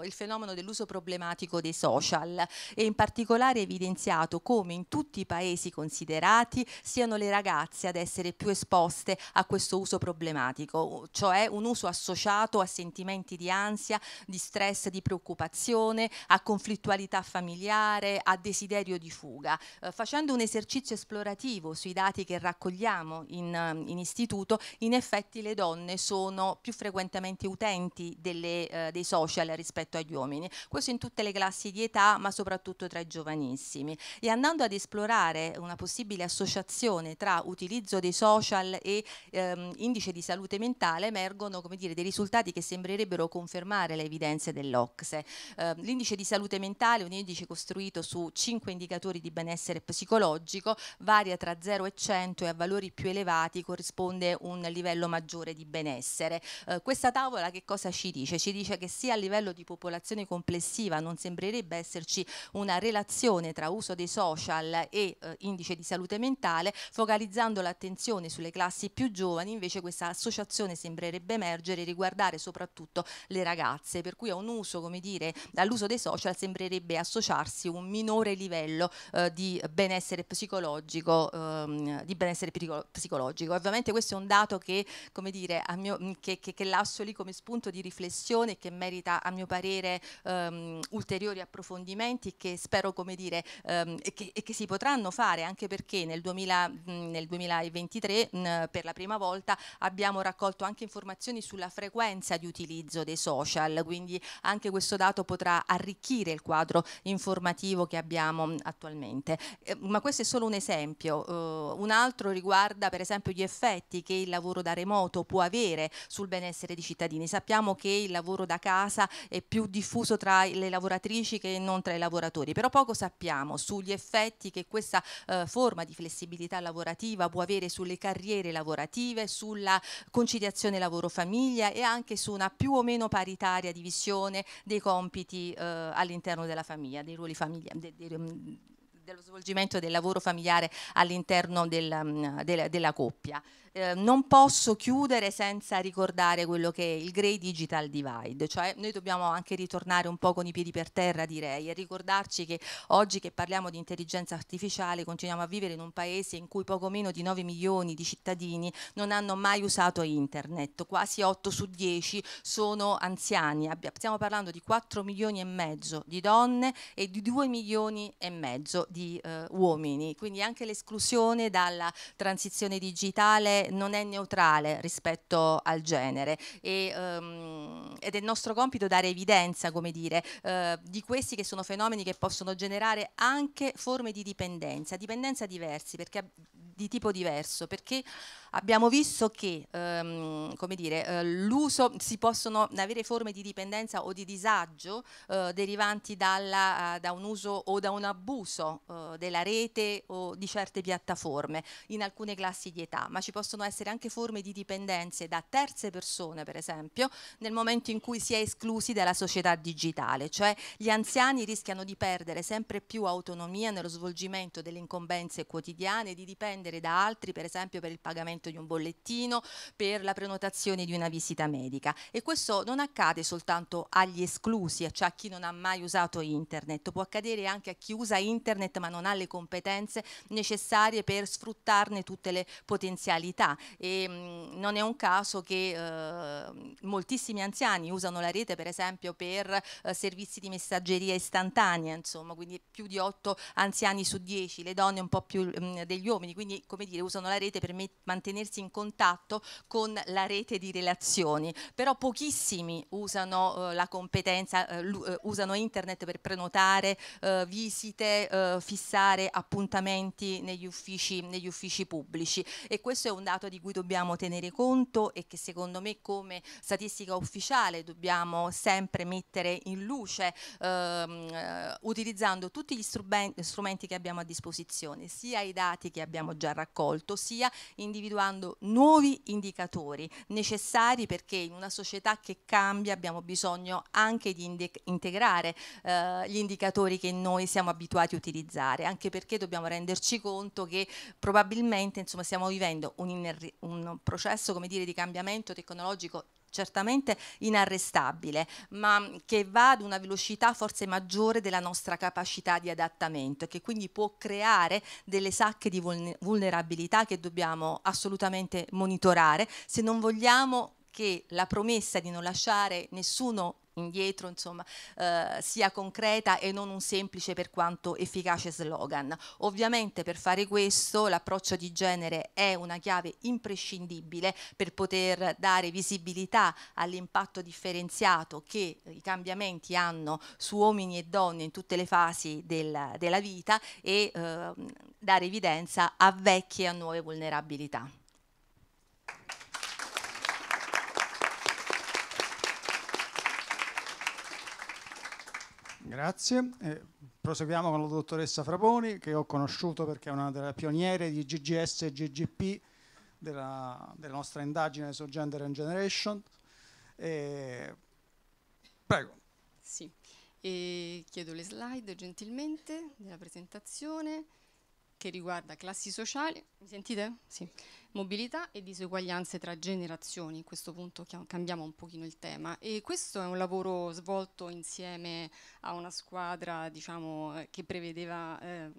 il fenomeno dell'uso problematico dei social e in particolare evidenziato come in tutti i paesi considerati siano le ragazze ad essere più esposte a questo uso problematico, cioè un uso associato a sentimenti di ansia, di stress, di preoccupazione, a conflittualità familiare, a desiderio di fuga. Eh, facendo un esercizio esplorativo sui dati che raccogliamo in, eh, in istituto, istituto, in effetti le donne sono più frequentemente utenti delle, eh, dei social rispetto agli uomini. Questo in tutte le classi di età, ma soprattutto tra i giovanissimi. E andando ad esplorare una possibile associazione tra utilizzo dei social e ehm, indice di salute mentale, emergono come dire, dei risultati che sembrerebbero confermare le evidenze dell'Ocse. Eh, l'indice di salute mentale è un indice costruito su cinque indicatori di benessere psicologico, varia tra 0 e 100 e a valori più elevati corrisponde corrisponde un livello maggiore di benessere. Eh, questa tavola che cosa ci dice? Ci dice che sia a livello di popolazione complessiva non sembrerebbe esserci una relazione tra uso dei social e eh, indice di salute mentale, focalizzando l'attenzione sulle classi più giovani, invece questa associazione sembrerebbe emergere e riguardare soprattutto le ragazze, per cui a un uso, come dire, all'uso dei social sembrerebbe associarsi un minore livello eh, di benessere psicologico, ehm, di benessere psicologico. Ovviamente questo è un dato che, come dire, mio, che, che, che lasso lì come spunto di riflessione e che merita a mio parere um, ulteriori approfondimenti che spero come dire um, che, che, si potranno fare anche perché nel, 2000, nel 2023 mh, per la prima volta abbiamo raccolto anche informazioni sulla frequenza di utilizzo dei social quindi anche questo dato potrà arricchire il quadro informativo che abbiamo attualmente eh, ma questo è solo un esempio uh, un altro riguarda per esempio gli effetti effetti che il lavoro da remoto può avere sul benessere di cittadini. Sappiamo che il lavoro da casa è più diffuso tra le lavoratrici che non tra i lavoratori, però poco sappiamo sugli effetti che questa eh, forma di flessibilità lavorativa può avere sulle carriere lavorative, sulla conciliazione lavoro-famiglia e anche su una più o meno paritaria divisione dei compiti eh, all'interno della famiglia, dei ruoli familiari. dello svolgimento del lavoro familiare all'interno del, mm, della, della coppia. Ehm, non posso chiudere senza ricordare quello che è il Grey Digital Divide, cioè noi dobbiamo anche ritornare un po' con i piedi per terra direi e ricordarci che oggi che parliamo di intelligenza artificiale continuiamo a vivere in un paese in cui poco meno di 9 milioni di cittadini non hanno mai usato internet, quasi 8 su 10 sono anziani, stiamo parlando di 4 milioni e mezzo di donne e di 2 milioni e mezzo di eh, uomini, quindi anche l'esclusione dalla transizione digitale non è neutrale rispetto al genere e, um, ed è il nostro compito dare evidenza, come dire, uh, di questi che sono fenomeni che possono generare anche forme di dipendenza, dipendenza diversi, perché, di tipo diverso, perché abbiamo visto che ehm, dire, eh, l'uso si possono avere forme di dipendenza o di disagio eh, derivanti dalla, da un uso o da un abuso eh, della rete o di certe piattaforme in alcune classi di età, ma ci possono essere anche forme di dipendenze da terze persone, per esempio, nel momento in cui si è esclusi dalla società digitale, cioè gli anziani rischiano di perdere sempre più autonomia nello svolgimento delle incombenze quotidiane, di dipendere da altri, per esempio per il pagamento riferimento di un bollettino, per la prenotazione di una visita medica. E questo non accade soltanto agli esclusi, cioè a chi non ha mai usato internet, può accadere anche a chi usa internet ma non ha le competenze necessarie per sfruttarne tutte le potenzialità. E, mh, non è un caso che eh, moltissimi anziani usano la rete per esempio per eh, servizi di messaggeria istantanea, insomma, quindi più di 8 anziani su 10, le donne un po' più mh, degli uomini, quindi come dire usano la rete per mantenere tenersi in contatto con la rete di relazioni, però pochissimi usano eh, la competenza, eh, eh usano internet per prenotare eh, visite, eh, fissare appuntamenti negli uffici, negli uffici pubblici e questo è un dato di cui dobbiamo tenere conto e che secondo me come statistica ufficiale dobbiamo sempre mettere in luce ehm, eh, utilizzando tutti gli strumenti che abbiamo a disposizione, sia i dati che abbiamo già raccolto, sia individuare individuando nuovi indicatori necessari perché in una società che cambia abbiamo bisogno anche di integrare eh, gli indicatori che noi siamo abituati a utilizzare, anche perché dobbiamo renderci conto che probabilmente insomma, stiamo vivendo un, un processo come dire, di cambiamento tecnologico certamente inarrestabile, ma che va ad una velocità forse maggiore della nostra capacità di adattamento e che quindi può creare delle sacche di vulnerabilità che dobbiamo assolutamente monitorare se non vogliamo che la promessa di non lasciare nessuno indietro, insomma, eh, sia concreta e non un semplice per quanto efficace slogan. Ovviamente per fare questo l'approccio di genere è una chiave imprescindibile per poter dare visibilità all'impatto differenziato che i cambiamenti hanno su uomini e donne in tutte le fasi del, della vita e eh, dare evidenza a vecchie e a nuove vulnerabilità. Grazie. Eh, proseguiamo con la dottoressa Fraboni che ho conosciuto perché è una delle pioniere di GGS e GGP della, della nostra indagine su Gender and Generation. Eh, prego. Sì, e chiedo le slide gentilmente della presentazione che riguarda classi sociali. Mi sentite? Sì mobilità e diseguaglianze tra generazioni, in questo punto cambiamo un pochino il tema e questo è un lavoro svolto insieme a una squadra diciamo, eh, che prevedeva eh,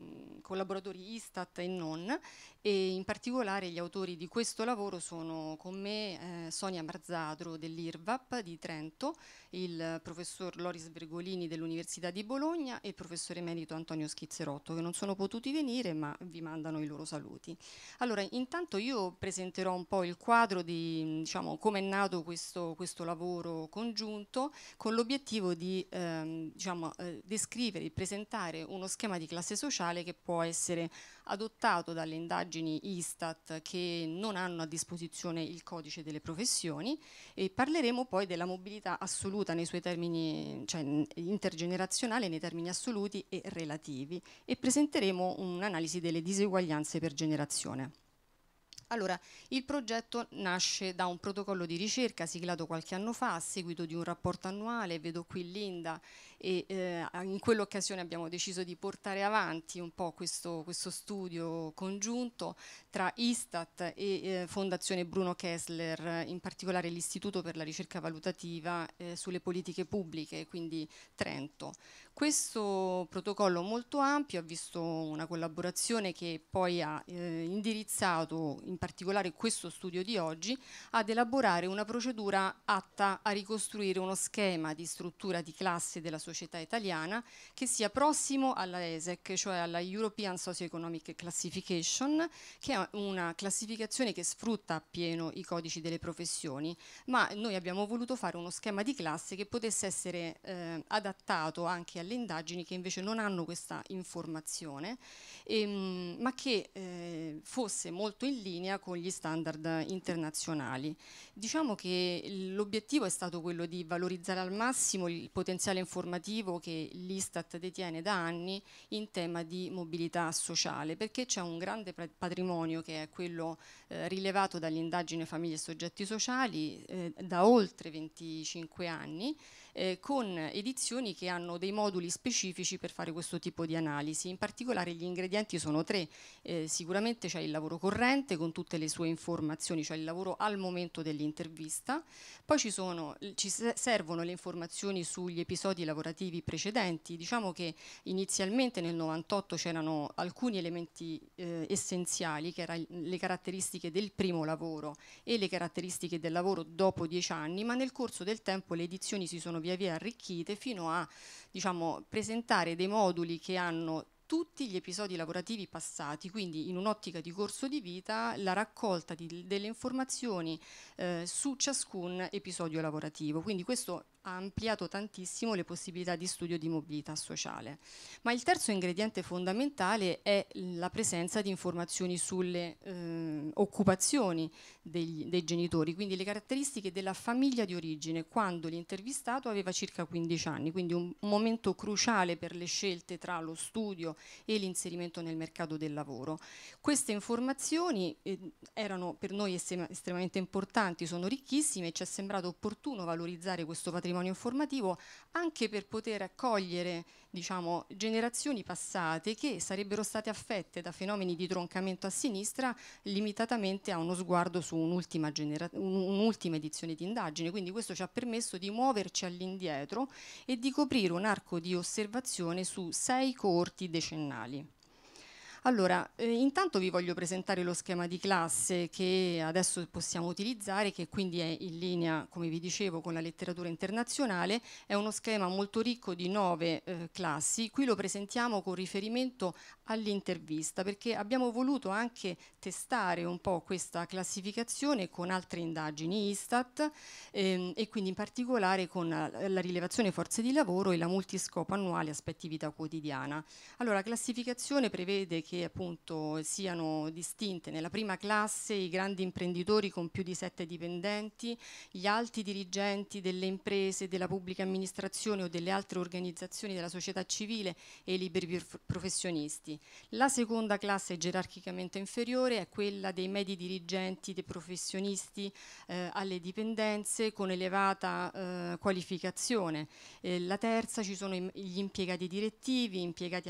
collaboratori Istat e non e in particolare gli autori di questo lavoro sono con me eh, Sonia Marzadro dell'IRVAP di Trento, il professor Loris Vergolini dell'Università di Bologna e il professore emerito Antonio Schizzerotto che non sono potuti venire ma vi mandano i loro saluti. Allora intanto io presenterò un po' il quadro di diciamo, come è nato questo, questo lavoro congiunto con l'obiettivo di ehm, diciamo, eh, descrivere e presentare uno schema di classe sociale che può essere adottato dalle indagini Istat che non hanno a disposizione il codice delle professioni e parleremo poi della mobilità assoluta nei suoi termini cioè, intergenerazionale nei termini assoluti e relativi e presenteremo un'analisi delle diseguaglianze per generazione. Allora, il progetto nasce da un protocollo di ricerca siglato qualche anno fa a seguito di un rapporto annuale, vedo qui Linda, e eh, in quell'occasione abbiamo deciso di portare avanti un po' questo, questo studio congiunto tra Istat e eh, Fondazione Bruno Kessler, in particolare l'Istituto per la ricerca valutativa eh, sulle politiche pubbliche, quindi Trento. Questo protocollo molto ampio ha visto una collaborazione che poi ha eh, indirizzato in particolare questo studio di oggi ad elaborare una procedura atta a ricostruire uno schema di struttura di classe della società italiana che sia prossimo alla ESEC, cioè alla European Socioeconomic Classification, che è una classificazione che sfrutta appieno i codici delle professioni, ma noi abbiamo voluto fare uno schema di classe che potesse essere eh, adattato anche alle alle indagini che invece non hanno questa informazione, ehm, ma che eh, fosse molto in linea con gli standard internazionali. Diciamo che l'obiettivo è stato quello di valorizzare al massimo il potenziale informativo che l'Istat detiene da anni in tema di mobilità sociale, perché c'è un grande patrimonio che è quello eh, rilevato dall'indagine famiglie e soggetti sociali eh, da oltre 25 anni, eh, con edizioni che hanno dei moduli specifici per fare questo tipo di analisi. In particolare gli ingredienti sono tre, eh, sicuramente c'è il lavoro corrente con tutte le sue informazioni, cioè il lavoro al momento dell'intervista, poi ci, sono, ci servono le informazioni sugli episodi lavorativi precedenti, diciamo che inizialmente nel 98 c'erano alcuni elementi eh, essenziali che erano le caratteristiche del primo lavoro e le caratteristiche del lavoro dopo dieci anni, ma nel corso del tempo le edizioni si sono via via arricchite fino a diciamo, presentare dei moduli che hanno tutti gli episodi lavorativi passati, quindi in un'ottica di corso di vita la raccolta di, delle informazioni eh, su ciascun episodio lavorativo. Quindi questo ha ampliato tantissimo le possibilità di studio di mobilità sociale. Ma il terzo ingrediente fondamentale è la presenza di informazioni sulle eh, occupazioni degli, dei genitori, quindi le caratteristiche della famiglia di origine, quando l'intervistato aveva circa 15 anni, quindi un momento cruciale per le scelte tra lo studio e l'inserimento nel mercato del lavoro. Queste informazioni eh, erano per noi estremamente importanti, sono ricchissime e ci è sembrato opportuno valorizzare questo patrimonio patrimonio informativo anche per poter accogliere diciamo, generazioni passate che sarebbero state affette da fenomeni di troncamento a sinistra limitatamente a uno sguardo su un'ultima, un edizione di indagine. Quindi questo ci ha permesso di muoverci all'indietro e di coprire un arco di osservazione su sei coorti decennali. Allora, eh, intanto vi voglio presentare lo schema di classe che adesso possiamo utilizzare, che quindi è in linea, come vi dicevo, con la letteratura internazionale. È uno schema molto ricco di nove eh, classi. Qui lo presentiamo con riferimento all'intervista, perché abbiamo voluto anche testare un po' questa classificazione con altre indagini Istat ehm, e quindi in particolare con eh, la rilevazione forze di lavoro e la multiscope annuale aspetti vita quotidiana. Allora, la classificazione prevede che che appunto siano distinte nella prima classe i grandi imprenditori con più di sette dipendenti, gli alti dirigenti delle imprese, della pubblica amministrazione o delle altre organizzazioni della società civile e i liberi professionisti. La seconda classe gerarchicamente inferiore è quella dei medi dirigenti, dei professionisti eh, alle dipendenze con elevata eh, qualificazione. Eh, la terza ci sono gli impiegati direttivi, impiegati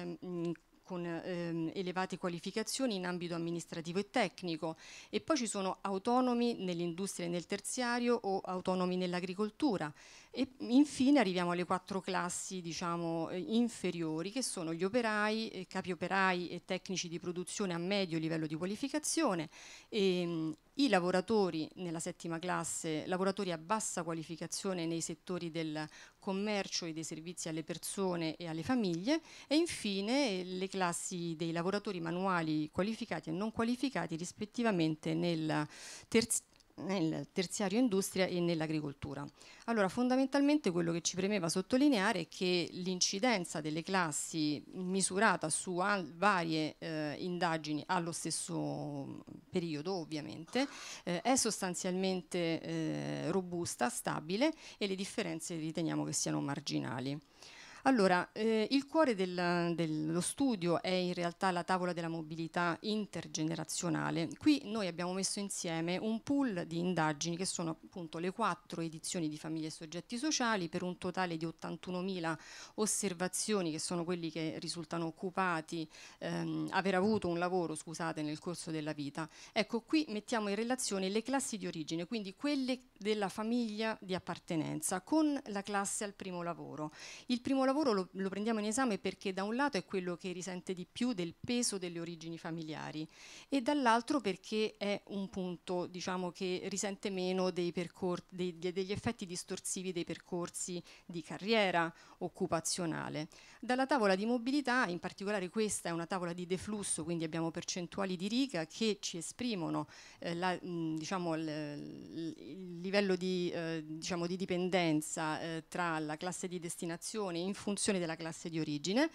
con ehm, elevate qualificazioni in ambito amministrativo e tecnico e poi ci sono autonomi nell'industria e nel terziario o autonomi nell'agricoltura e infine arriviamo alle quattro classi diciamo, eh, inferiori che sono gli operai, eh, capi operai e tecnici di produzione a medio livello di qualificazione, e, ehm, i lavoratori nella settima classe, lavoratori a bassa qualificazione nei settori del commercio e dei servizi alle persone e alle famiglie e infine eh, le classi dei lavoratori manuali qualificati e non qualificati rispettivamente nel terzo nel terziario industria e nell'agricoltura. Allora, fondamentalmente quello che ci premeva sottolineare è che l'incidenza delle classi misurata su varie eh, indagini allo stesso periodo, ovviamente, eh, è sostanzialmente eh, robusta, stabile e le differenze riteniamo che siano marginali. Allora, eh, il cuore del, dello studio è in realtà la tavola della mobilità intergenerazionale. Qui noi abbiamo messo insieme un pool di indagini che sono appunto le quattro edizioni di famiglie e soggetti sociali per un totale di 81.000 osservazioni che sono quelli che risultano occupati, ehm, aver avuto un lavoro, scusate, nel corso della vita. Ecco, qui mettiamo in relazione le classi di origine, quindi quelle della famiglia di appartenenza con la classe al primo lavoro. Il primo lavoro lavoro lo, lo, prendiamo in esame perché da un lato è quello che risente di più del peso delle origini familiari e dall'altro perché è un punto diciamo, che risente meno dei dei, degli effetti distorsivi dei percorsi di carriera occupazionale. Dalla tavola di mobilità, in particolare questa è una tavola di deflusso, quindi abbiamo percentuali di riga che ci esprimono eh, la, mh, diciamo, il livello di, eh, diciamo, di dipendenza eh, tra la classe di destinazione in funzione della classe di origine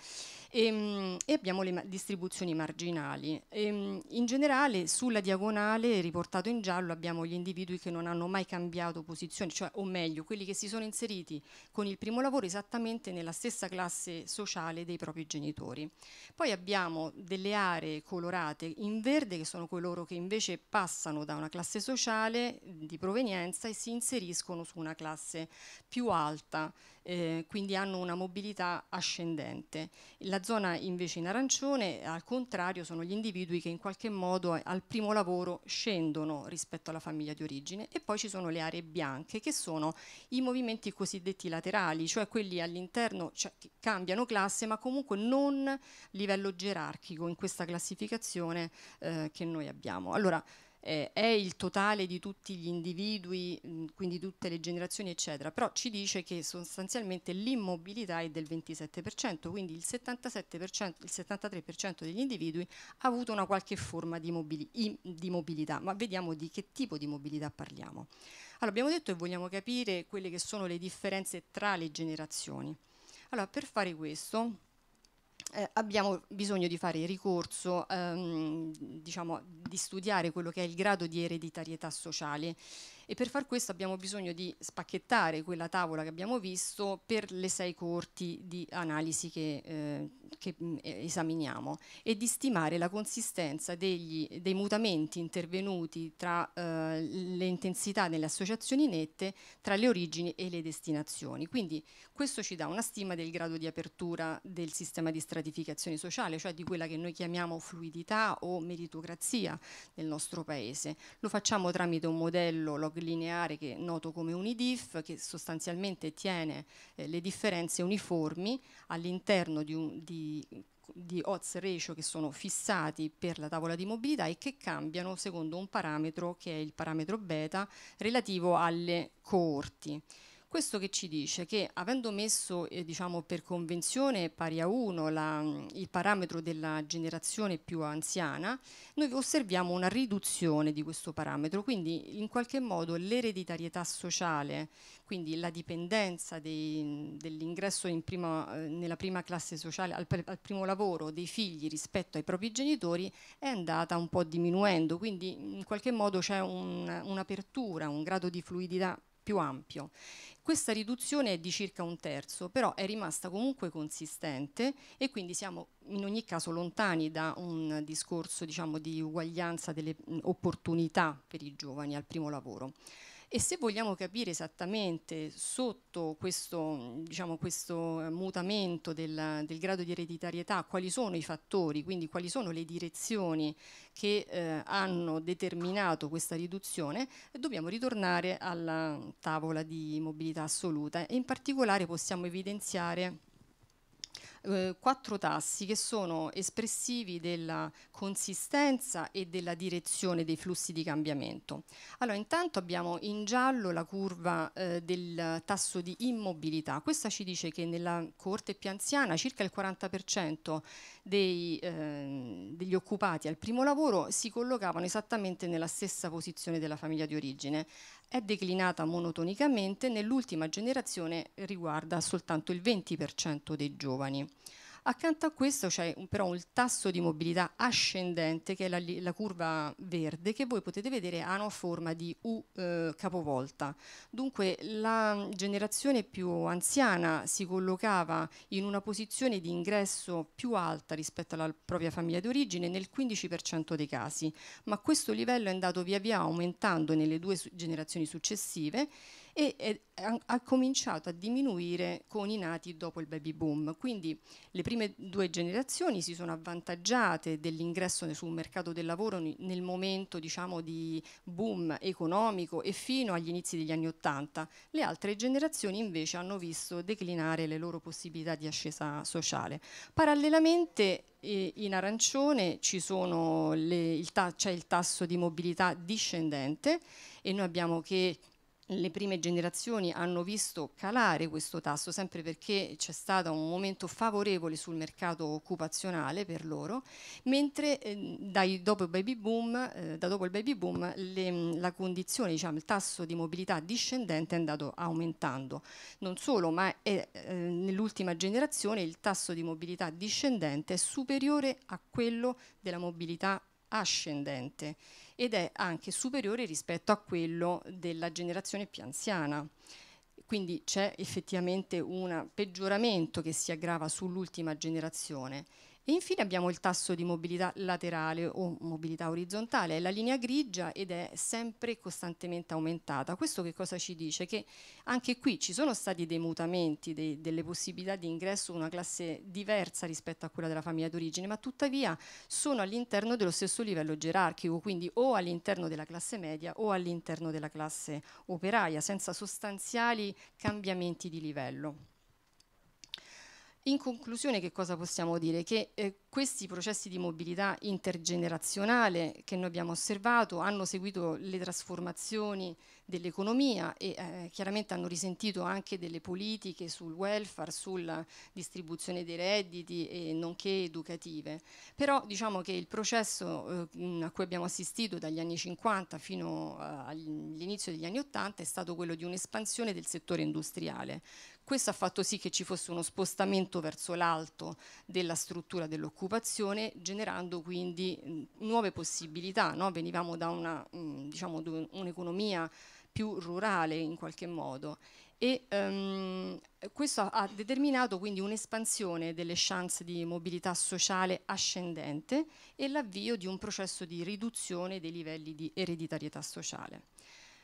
e, ehm, e abbiamo le distribuzioni marginali. E, ehm, in generale sulla diagonale riportato in giallo abbiamo gli individui che non hanno mai cambiato posizione, cioè o meglio quelli che si sono inseriti con il primo lavoro esattamente nella stessa classe sociale dei propri genitori. Poi abbiamo delle aree colorate in verde che sono coloro che invece passano da una classe sociale di provenienza e si inseriscono su una classe più alta eh, quindi hanno una mobilità ascendente. La zona invece in arancione, al contrario, sono gli individui che in qualche modo eh, al primo lavoro scendono rispetto alla famiglia di origine e poi ci sono le aree bianche che sono i movimenti cosiddetti laterali, cioè quelli all'interno cioè, che cambiano classe ma comunque non livello gerarchico in questa classificazione eh, che noi abbiamo. Allora, eh, è il totale di tutti gli individui, mh, mm, quindi tutte le generazioni, eccetera, però ci dice che sostanzialmente l'immobilità è del 27%, quindi il, 77%, il 73% degli individui ha avuto una qualche forma di, mobili di mobilità, ma vediamo di che tipo di mobilità parliamo. Allora, abbiamo detto che vogliamo capire quelle che sono le differenze tra le generazioni. Allora, per fare questo eh, abbiamo bisogno di fare ricorso, ehm, diciamo, di studiare quello che è il grado di ereditarietà sociale e per far questo abbiamo bisogno di spacchettare quella tavola che abbiamo visto per le sei corti di analisi che eh, che mm, esaminiamo e di stimare la consistenza degli, dei mutamenti intervenuti tra eh, le intensità delle associazioni nette tra le origini e le destinazioni. Quindi questo ci dà una stima del grado di apertura del sistema di stratificazione sociale, cioè di quella che noi chiamiamo fluidità o meritocrazia nel nostro paese. Lo facciamo tramite un modello log lineare che è noto come UNIDIF che sostanzialmente tiene eh, le differenze uniformi all'interno di, un, di di, di odds ratio che sono fissati per la tavola di mobilità e che cambiano secondo un parametro che è il parametro beta relativo alle coorti. Questo che ci dice che avendo messo eh, diciamo, per convenzione pari a 1 mm, il parametro della generazione più anziana, noi osserviamo una riduzione di questo parametro, quindi in qualche modo l'ereditarietà sociale, quindi la dipendenza dell'ingresso eh, nella prima classe sociale al, al primo lavoro dei figli rispetto ai propri genitori è andata un po' diminuendo, quindi in qualche modo c'è un'apertura, un, un grado di fluidità più ampio. Questa riduzione è di circa un terzo, però è rimasta comunque consistente e quindi siamo in ogni caso lontani da un discorso diciamo, di uguaglianza delle opportunità per i giovani al primo lavoro. E se vogliamo capire esattamente sotto questo, diciamo, questo eh, mutamento del, del, grado di ereditarietà quali sono i fattori, quindi quali sono le direzioni che eh, hanno determinato questa riduzione, dobbiamo ritornare alla tavola di mobilità assoluta e in particolare possiamo evidenziare eh, quattro tassi che sono espressivi della consistenza e della direzione dei flussi di cambiamento. Allora, intanto abbiamo in giallo la curva eh, del tasso di immobilità. Questa ci dice che nella corte più anziana circa il 40% dei, eh, degli occupati al primo lavoro si collocavano esattamente nella stessa posizione della famiglia di origine. È declinata monotonicamente, nell'ultima generazione riguarda soltanto il 20% dei giovani. Accanto a questo c'è però un tasso di mobilità ascendente che è la, la, curva verde che voi potete vedere ha una forma di U eh, capovolta. Dunque la mm, generazione più anziana si collocava in una posizione di ingresso più alta rispetto alla propria famiglia di origine nel 15% dei casi, ma questo livello è andato via via aumentando nelle due generazioni successive e è, ha cominciato a diminuire con i nati dopo il baby boom. Quindi le prime due generazioni si sono avvantaggiate dell'ingresso sul mercato del lavoro nel momento diciamo, di boom economico e fino agli inizi degli anni Ottanta. Le altre generazioni invece hanno visto declinare le loro possibilità di ascesa sociale. Parallelamente in arancione c'è il, ta il tasso di mobilità discendente e noi abbiamo che le prime generazioni hanno visto calare questo tasso, sempre perché c'è stato un momento favorevole sul mercato occupazionale per loro, mentre eh, dai, dopo, il boom, eh, da dopo, il baby boom, le, la condizione, diciamo, il tasso di mobilità discendente è andato aumentando. Non solo, ma è, eh, nell'ultima generazione il tasso di mobilità discendente è superiore a quello della mobilità ascendente ed è anche superiore rispetto a quello della generazione più anziana. Quindi c'è effettivamente un peggioramento che si aggrava sull'ultima generazione e infine abbiamo il tasso di mobilità laterale o mobilità orizzontale, è la linea grigia ed è sempre costantemente aumentata. Questo che cosa ci dice? Che anche qui ci sono stati dei mutamenti, dei, delle possibilità di ingresso in una classe diversa rispetto a quella della famiglia d'origine, ma tuttavia sono all'interno dello stesso livello gerarchico, quindi o all'interno della classe media o all'interno della classe operaia, senza sostanziali cambiamenti di livello. In conclusione che cosa possiamo dire? Che eh, questi processi di mobilità intergenerazionale che noi abbiamo osservato hanno seguito le trasformazioni dell'economia e eh, chiaramente hanno risentito anche delle politiche sul welfare, sulla distribuzione dei redditi e nonché educative. Però diciamo che il processo eh, a cui abbiamo assistito dagli anni 50 fino eh, all'inizio degli anni 80 è stato quello di un'espansione del settore industriale. Questo ha fatto sì che ci fosse uno spostamento verso l'alto della struttura dell'occupazione, generando quindi nuove possibilità. No? Venivamo da diciamo, un'economia diciamo, un più rurale in qualche modo e um, questo ha determinato quindi un'espansione delle chance di mobilità sociale ascendente e l'avvio di un processo di riduzione dei livelli di ereditarietà sociale.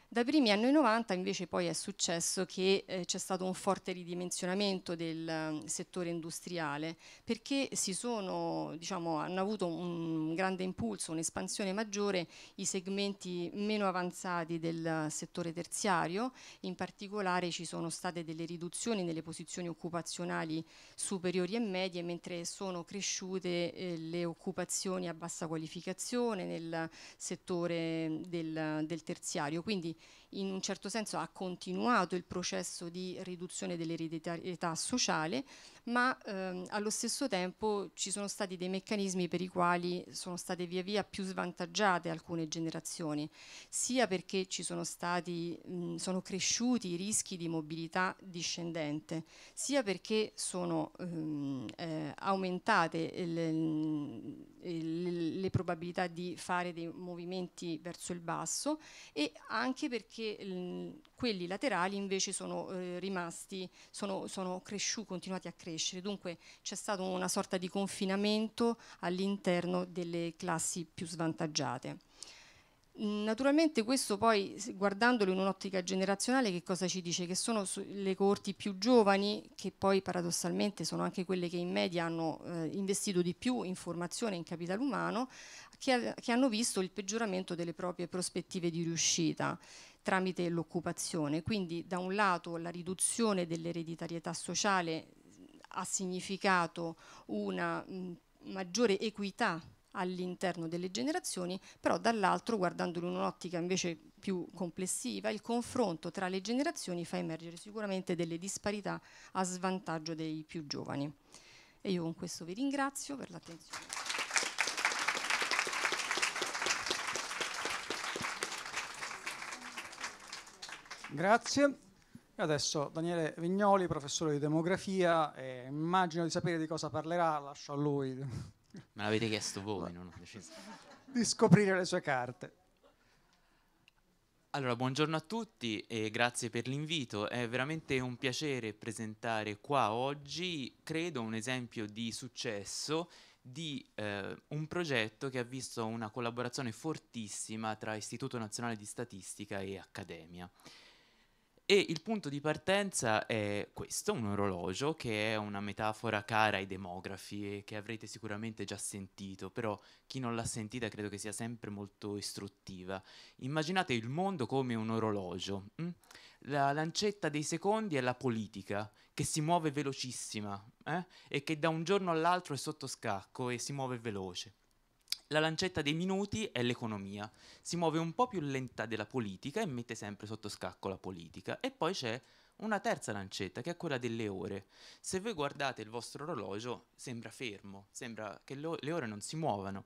Dai primi anni 90 invece poi è successo che eh, c'è stato un forte ridimensionamento del mm, settore industriale perché sono, diciamo, hanno avuto un grande impulso, un'espansione maggiore i segmenti meno avanzati del settore terziario, in particolare ci sono state delle riduzioni nelle posizioni occupazionali superiori e medie mentre sono cresciute eh, le occupazioni a bassa qualificazione nel settore mm, del, del terziario. Quindi in un certo senso ha continuato il processo di riduzione dell'eredità sociale ma ehm, allo stesso tempo ci sono stati dei meccanismi per i quali sono state via via più svantaggiate alcune generazioni, sia perché ci sono, stati, mh, mhmm, sono cresciuti i rischi di mobilità discendente, sia perché sono ehm, eh, aumentate le, mhmm, le, le probabilità di fare dei movimenti verso il basso e anche perché mh, mhmm, quelli laterali invece sono eh, rimasti, sono, sono cresciuti, continuati a crescere crescere. Dunque c'è stato una sorta di confinamento all'interno delle classi più svantaggiate. Naturalmente questo poi, guardandolo in un'ottica generazionale, che cosa ci dice? Che sono le coorti più giovani, che poi paradossalmente sono anche quelle che in media hanno eh, investito di più in formazione e in capitale umano, che, che hanno visto il peggioramento delle proprie prospettive di riuscita tramite l'occupazione. Quindi da un lato la riduzione dell'ereditarietà sociale ha significato una mm, maggiore equità all'interno delle generazioni, però dall'altro, guardandolo in un'ottica invece più complessiva, il confronto tra le generazioni fa emergere sicuramente delle disparità a svantaggio dei più giovani. E io con questo vi ringrazio per l'attenzione. Grazie. E adesso Daniele Vignoli, professore di demografia, eh, immagino di sapere di cosa parlerà, lascio a lui. Me l'avete chiesto voi, non ho deciso. Di scoprire le sue carte. Allora, buongiorno a tutti e grazie per l'invito. È veramente un piacere presentare qua oggi, credo, un esempio di successo di eh, un progetto che ha visto una collaborazione fortissima tra Istituto Nazionale di Statistica e Accademia. E il punto di partenza è questo, un orologio che è una metafora cara ai demografi e che avrete sicuramente già sentito, però chi non l'ha sentita credo che sia sempre molto istruttiva. Immaginate il mondo come un orologio. Mm? La lancetta dei secondi è la politica, che si muove velocissima eh? e che da un giorno all'altro è sotto scacco e si muove veloce. La lancetta dei minuti è l'economia. Si muove un po' più lenta della politica e mette sempre sotto scacco la politica. E poi c'è una terza lancetta che è quella delle ore. Se voi guardate il vostro orologio sembra fermo, sembra che le ore non si muovano.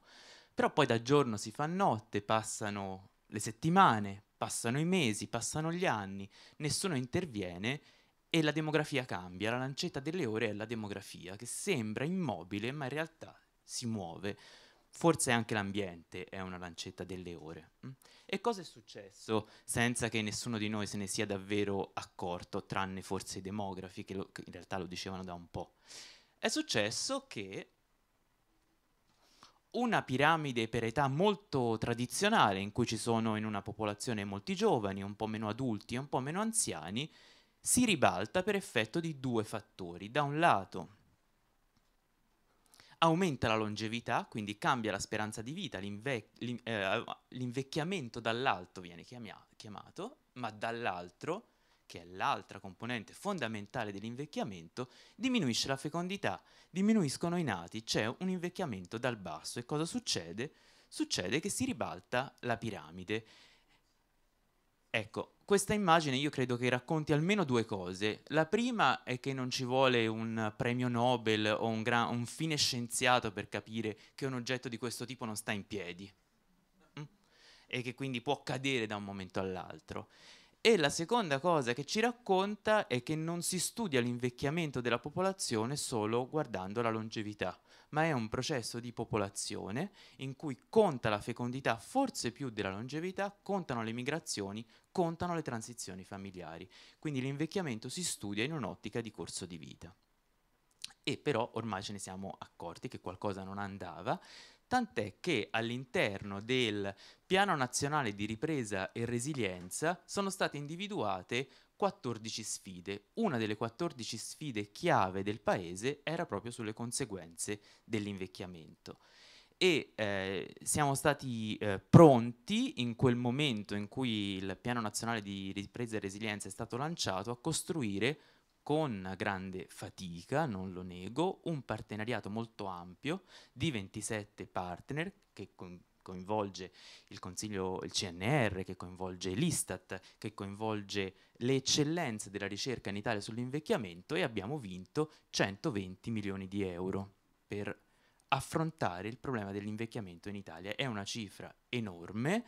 Però poi da giorno si fa notte, passano le settimane, passano i mesi, passano gli anni, nessuno interviene e la demografia cambia. La lancetta delle ore è la demografia che sembra immobile ma in realtà si muove. Forse anche l'ambiente è una lancetta delle ore. Mm? E cosa è successo senza che nessuno di noi se ne sia davvero accorto, tranne forse i demografi che, lo, che in realtà lo dicevano da un po'? È successo che una piramide per età molto tradizionale, in cui ci sono in una popolazione molti giovani, un po' meno adulti e un po' meno anziani, si ribalta per effetto di due fattori. Da un lato aumenta la longevità, quindi cambia la speranza di vita, l'inve- l'in- eh, l'invecchiamento dall'alto viene chiamia- chiamato, ma dall'altro, che è l'altra componente fondamentale dell'invecchiamento, diminuisce la fecondità, diminuiscono i nati, c'è un invecchiamento dal basso e cosa succede? Succede che si ribalta la piramide Ecco, questa immagine io credo che racconti almeno due cose. La prima è che non ci vuole un premio Nobel o un, gran, un fine scienziato per capire che un oggetto di questo tipo non sta in piedi mm? e che quindi può cadere da un momento all'altro. E la seconda cosa che ci racconta è che non si studia l'invecchiamento della popolazione solo guardando la longevità, ma è un processo di popolazione in cui conta la fecondità forse più della longevità, contano le migrazioni, contano le transizioni familiari. Quindi l'invecchiamento si studia in un'ottica di corso di vita. E però ormai ce ne siamo accorti che qualcosa non andava, tant'è che all'interno del Piano Nazionale di Ripresa e Resilienza sono state individuate 14 sfide. Una delle 14 sfide chiave del Paese era proprio sulle conseguenze dell'invecchiamento e eh, siamo stati eh, pronti in quel momento in cui il piano nazionale di ripresa e resilienza è stato lanciato a costruire con grande fatica, non lo nego, un partenariato molto ampio di 27 partner che con- coinvolge il Consiglio, il CNR, che coinvolge l'Istat, che coinvolge le eccellenze della ricerca in Italia sull'invecchiamento e abbiamo vinto 120 milioni di euro per affrontare il problema dell'invecchiamento in Italia. È una cifra enorme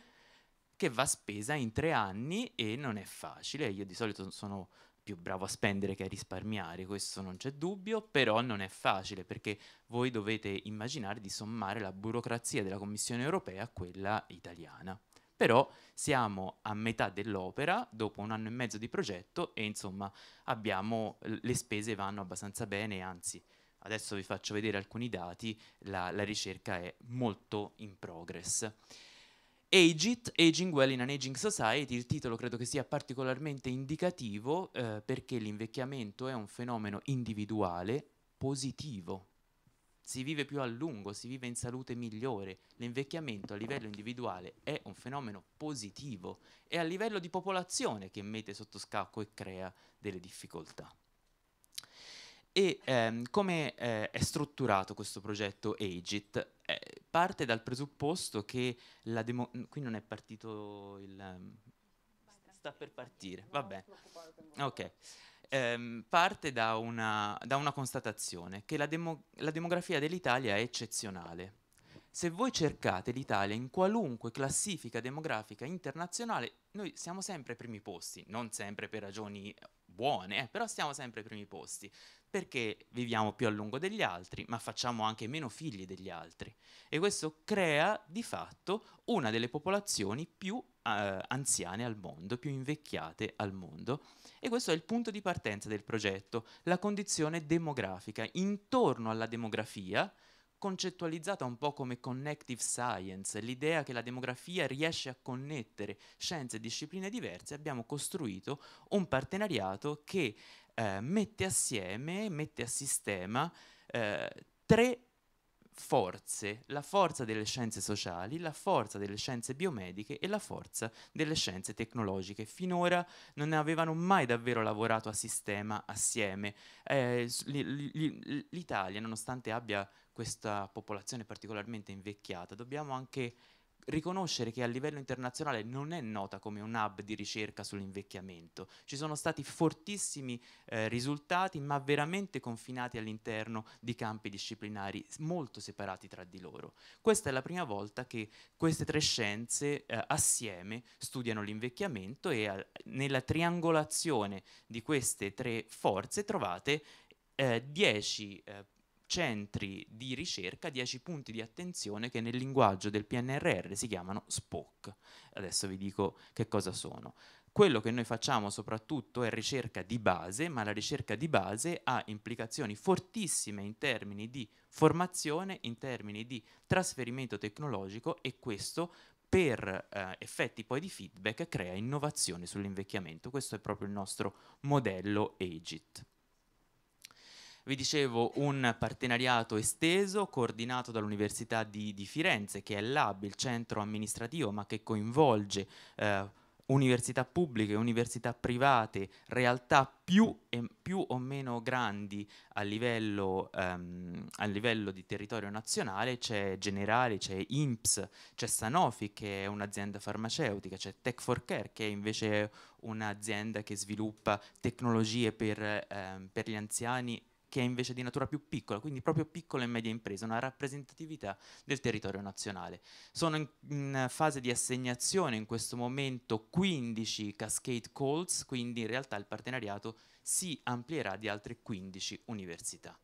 che va spesa in tre anni e non è facile. Io di solito sono più bravo a spendere che a risparmiare, questo non c'è dubbio, però non è facile perché voi dovete immaginare di sommare la burocrazia della Commissione europea a quella italiana. Però siamo a metà dell'opera, dopo un anno e mezzo di progetto e insomma abbiamo, le spese vanno abbastanza bene, anzi adesso vi faccio vedere alcuni dati, la, la ricerca è molto in progress. Age It, Aging Well in an Aging Society, il titolo credo che sia particolarmente indicativo eh, perché l'invecchiamento è un fenomeno individuale positivo. Si vive più a lungo, si vive in salute migliore. L'invecchiamento a livello individuale è un fenomeno positivo È a livello di popolazione che mette sotto scacco e crea delle difficoltà. E ehm, come eh, è strutturato questo progetto Agit? Eh, parte dal presupposto che la demo... Qui non è partito il... Ehm, sta per partire, vabbè. Ok. Eh, parte da una, da una, constatazione, che la, demo... la demografia dell'Italia è eccezionale. Se voi cercate l'Italia in qualunque classifica demografica internazionale, noi siamo sempre ai primi posti, non sempre per ragioni buone, eh, però siamo sempre ai primi posti perché viviamo più a lungo degli altri, ma facciamo anche meno figli degli altri. E questo crea di fatto una delle popolazioni più eh, anziane al mondo, più invecchiate al mondo. E questo è il punto di partenza del progetto, la condizione demografica. Intorno alla demografia, concettualizzata un po' come connective science, l'idea che la demografia riesce a connettere scienze e discipline diverse, abbiamo costruito un partenariato che eh, mette assieme, mette a sistema eh, tre forze, la forza delle scienze sociali, la forza delle scienze biomediche e la forza delle scienze tecnologiche. Finora non ne avevano mai davvero lavorato a sistema assieme. Eh, L'Italia, nonostante abbia questa popolazione particolarmente invecchiata, dobbiamo anche riconoscere che a livello internazionale non è nota come un hub di ricerca sull'invecchiamento. Ci sono stati fortissimi eh, risultati, ma veramente confinati all'interno di campi disciplinari molto separati tra di loro. Questa è la prima volta che queste tre scienze eh, assieme studiano l'invecchiamento e a, eh, nella triangolazione di queste tre forze trovate 10 eh, eh, centri di ricerca 10 punti di attenzione che nel linguaggio del PNRR si chiamano SPOC. Adesso vi dico che cosa sono. Quello che noi facciamo soprattutto è ricerca di base, ma la ricerca di base ha implicazioni fortissime in termini di formazione, in termini di trasferimento tecnologico e questo per eh, effetti poi di feedback crea innovazione sull'invecchiamento. Questo è proprio il nostro modello AGIT vi dicevo, un partenariato esteso coordinato dall'Università di, di Firenze, che è l'HUB, il centro amministrativo, ma che coinvolge eh, università pubbliche, università private, realtà più, e, più o meno grandi a livello, um, a livello di territorio nazionale, c'è Generali, c'è INPS, c'è Sanofi che è un'azienda farmaceutica, c'è Tech4Care che invece è un'azienda che sviluppa tecnologie per, um, per gli anziani che è invece di natura più piccola, quindi proprio piccola e media impresa, una rappresentatività del territorio nazionale. Sono in, in fase di assegnazione in questo momento 15 Cascade Calls, quindi in realtà il partenariato si amplierà di altre 15 università.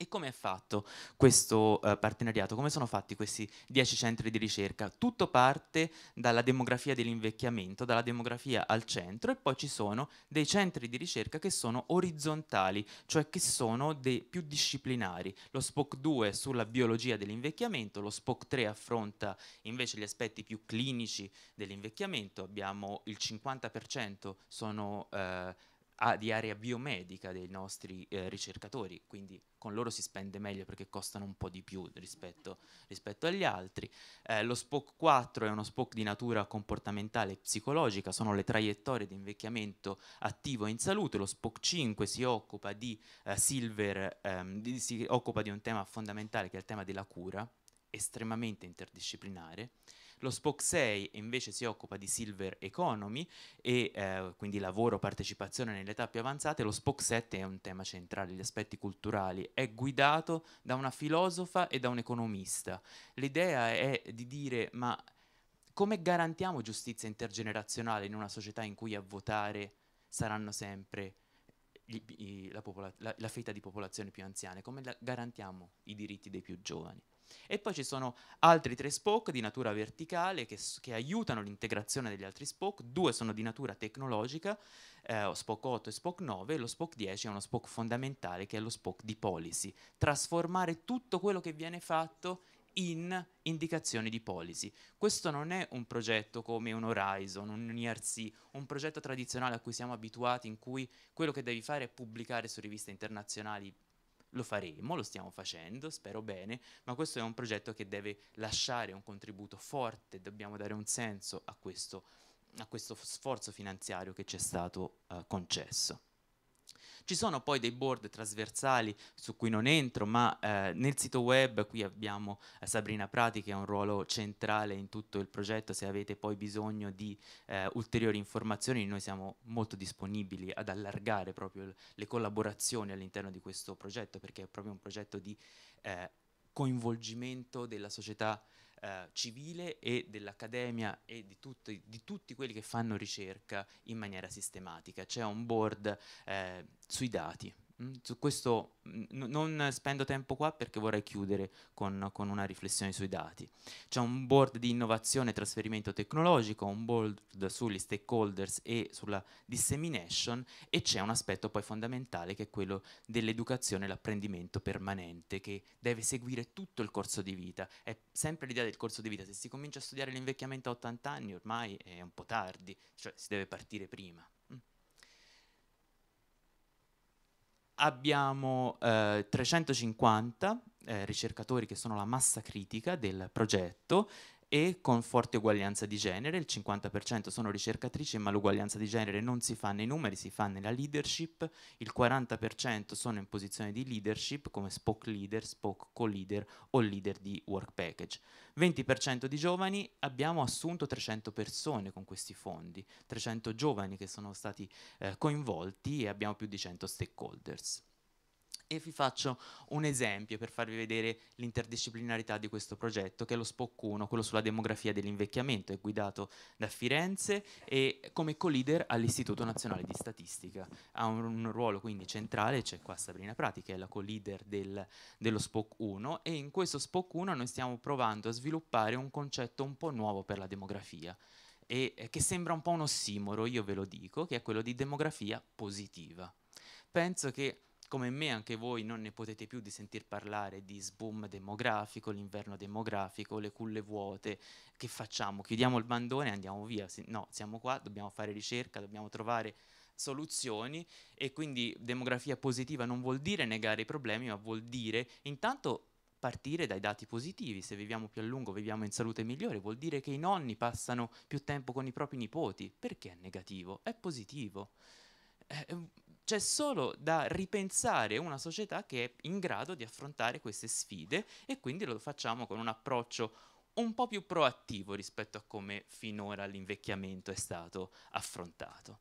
E come è fatto questo eh, partenariato? Come sono fatti questi dieci centri di ricerca? Tutto parte dalla demografia dell'invecchiamento, dalla demografia al centro e poi ci sono dei centri di ricerca che sono orizzontali, cioè che sono dei più disciplinari. Lo SPOC 2 è sulla biologia dell'invecchiamento, lo SPOC 3 affronta invece gli aspetti più clinici dell'invecchiamento, abbiamo il 50% sono eh, a, di area biomedica dei nostri eh, ricercatori, quindi con loro si spende meglio perché costano un po' di più rispetto, rispetto agli altri. Eh, lo SPOC 4 è uno SPOC di natura comportamentale e psicologica, sono le traiettorie di invecchiamento attivo in salute, lo SPOC 5 si occupa di eh, Silver, ehm, di, si occupa di un tema fondamentale che è il tema della cura, estremamente interdisciplinare lo Spock 6 invece si occupa di Silver Economy e eh, quindi lavoro, partecipazione nelle età più avanzate. Lo Spock 7 è un tema centrale, gli aspetti culturali. È guidato da una filosofa e da un economista. L'idea è di dire ma come garantiamo giustizia intergenerazionale in una società in cui a votare saranno sempre gli, i, la, la, la fetta di popolazione più anziana? Come la, garantiamo i diritti dei più giovani? E poi ci sono altri tre spoke di natura verticale che, che aiutano l'integrazione degli altri spoke, due sono di natura tecnologica, eh, spoke 8 e spoke 9, e lo spoke 10 è uno spoke fondamentale che è lo spoke di policy, trasformare tutto quello che viene fatto in indicazioni di policy. Questo non è un progetto come un Horizon, un ERC, un progetto tradizionale a cui siamo abituati in cui quello che devi fare è pubblicare su riviste internazionali lo faremo, lo stiamo facendo, spero bene, ma questo è un progetto che deve lasciare un contributo forte, dobbiamo dare un senso a questo, a questo sforzo finanziario che ci è stato eh, concesso. Ci sono poi dei board trasversali su cui non entro, ma eh, nel sito web qui abbiamo eh, Sabrina Prati che ha un ruolo centrale in tutto il progetto, se avete poi bisogno di eh, ulteriori informazioni noi siamo molto disponibili ad allargare proprio le collaborazioni all'interno di questo progetto perché è proprio un progetto di eh, coinvolgimento della società eh, civile e dell'accademia e di tutti, di tutti, quelli che fanno ricerca in maniera sistematica. C'è un board eh, sui dati Mm, su questo mm, n- non spendo tempo qua perché vorrei chiudere con, con, una riflessione sui dati. C'è un board di innovazione e trasferimento tecnologico, un board sugli stakeholders e sulla dissemination e c'è un aspetto poi fondamentale che è quello dell'educazione e l'apprendimento permanente che deve seguire tutto il corso di vita. È sempre l'idea del corso di vita, se si comincia a studiare l'invecchiamento a 80 anni ormai è un po' tardi, cioè si deve partire prima. abbiamo eh, 350 eh, ricercatori che sono la massa critica del progetto e con forte uguaglianza di genere, il 50% sono ricercatrici, ma l'uguaglianza di genere non si fa nei numeri, si fa nella leadership, il 40% sono in posizione di leadership come spoke leader, spoke co-leader o leader di work package. 20% di giovani abbiamo assunto 300 persone con questi fondi, 300 giovani che sono stati eh, coinvolti e abbiamo più di 100 stakeholders. E vi faccio un esempio per farvi vedere l'interdisciplinarità di questo progetto, che è lo SPOC 1, quello sulla demografia dell'invecchiamento, è guidato da Firenze e come co-leader all'Istituto Nazionale di Statistica. Ha un, un ruolo quindi centrale, c'è qua Sabrina Prati, che è la co-leader del, dello SPOC 1, e in questo SPOC 1 noi stiamo provando a sviluppare un concetto un po' nuovo per la demografia e che sembra un po' un ossimoro, io ve lo dico, che è quello di demografia positiva. Penso che come me anche voi non ne potete più di sentir parlare di sboom demografico, l'inverno demografico, le culle vuote, che facciamo? Chiudiamo il bandone e andiamo via? No, siamo qua, dobbiamo fare ricerca, dobbiamo trovare soluzioni e quindi demografia positiva non vuol dire negare i problemi, ma vuol dire intanto partire dai dati positivi, se viviamo più a lungo, viviamo in salute migliore, vuol dire che i nonni passano più tempo con i propri nipoti, perché è negativo? È positivo. Eh, c'è solo da ripensare una società che è in grado di affrontare queste sfide e quindi lo facciamo con un approccio un po' più proattivo rispetto a come finora l'invecchiamento è stato affrontato.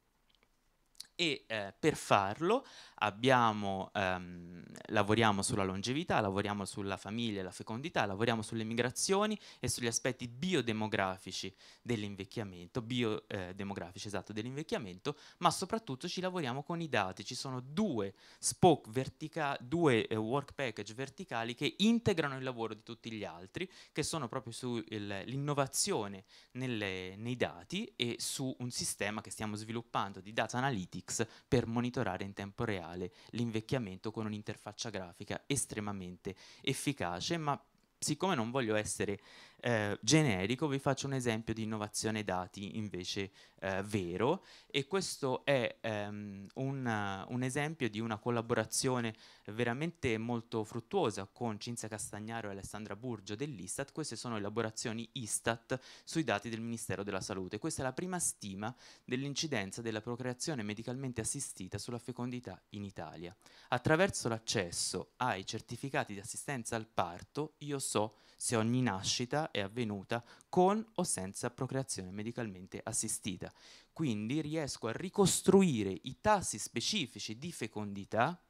E eh, per farlo abbiamo, ehm, lavoriamo sulla longevità, lavoriamo sulla famiglia e la fecondità, lavoriamo sulle migrazioni e sugli aspetti biodemografici dell'invecchiamento, biodemografici eh, esatto, dell'invecchiamento, ma soprattutto ci lavoriamo con i dati. Ci sono due spoke verticali, due eh, work package verticali che integrano il lavoro di tutti gli altri, che sono proprio sull'innovazione nei dati e su un sistema che stiamo sviluppando di data analytics per monitorare in tempo reale digitale l'invecchiamento con un'interfaccia grafica estremamente efficace, ma siccome non voglio essere eh, generico, vi faccio un esempio di innovazione dati invece eh, vero e questo è ehm, un, un, esempio di una collaborazione veramente molto fruttuosa con Cinzia Castagnaro e Alessandra Burgio dell'Istat, queste sono elaborazioni Istat sui dati del Ministero della Salute, questa è la prima stima dell'incidenza della procreazione medicalmente assistita sulla fecondità in Italia. Attraverso l'accesso ai certificati di assistenza al parto io so se ogni nascita è avvenuta con o senza procreazione medicalmente assistita. Quindi riesco a ricostruire i tassi specifici di fecondità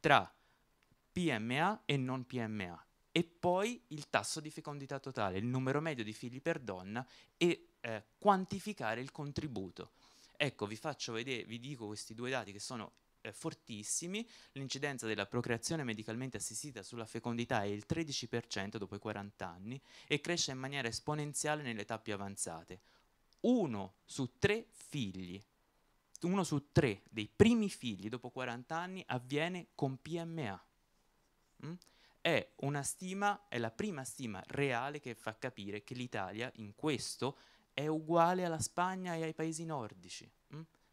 tra PMA e non PMA e poi il tasso di fecondità totale, il numero medio di figli per donna e eh, quantificare il contributo. Ecco, vi faccio vedere, vi dico questi due dati che sono eh, fortissimi, l'incidenza della procreazione medicalmente assistita sulla fecondità è il 13% dopo i 40 anni e cresce in maniera esponenziale nelle età più avanzate. Uno su tre figli, uno su tre dei primi figli dopo 40 anni avviene con PMA. Mm? È una stima, è la prima stima reale che fa capire che l'Italia in questo è uguale alla Spagna e ai paesi nordici.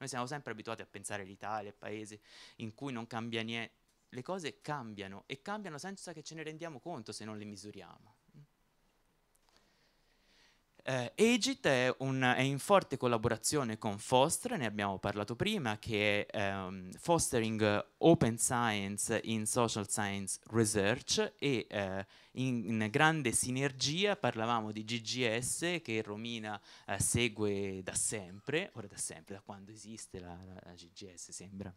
Noi siamo sempre abituati a pensare all'Italia, paese in cui non cambia niente. Le cose cambiano e cambiano senza che ce ne rendiamo conto se non le misuriamo. Eh, Agit è, un, è, in forte collaborazione con Foster, ne abbiamo parlato prima, che è um, Fostering Open Science in Social Science Research e eh, in, in, grande sinergia, parlavamo di GGS che Romina eh, segue da sempre, ora da sempre, da quando esiste la, la, la GGS sembra,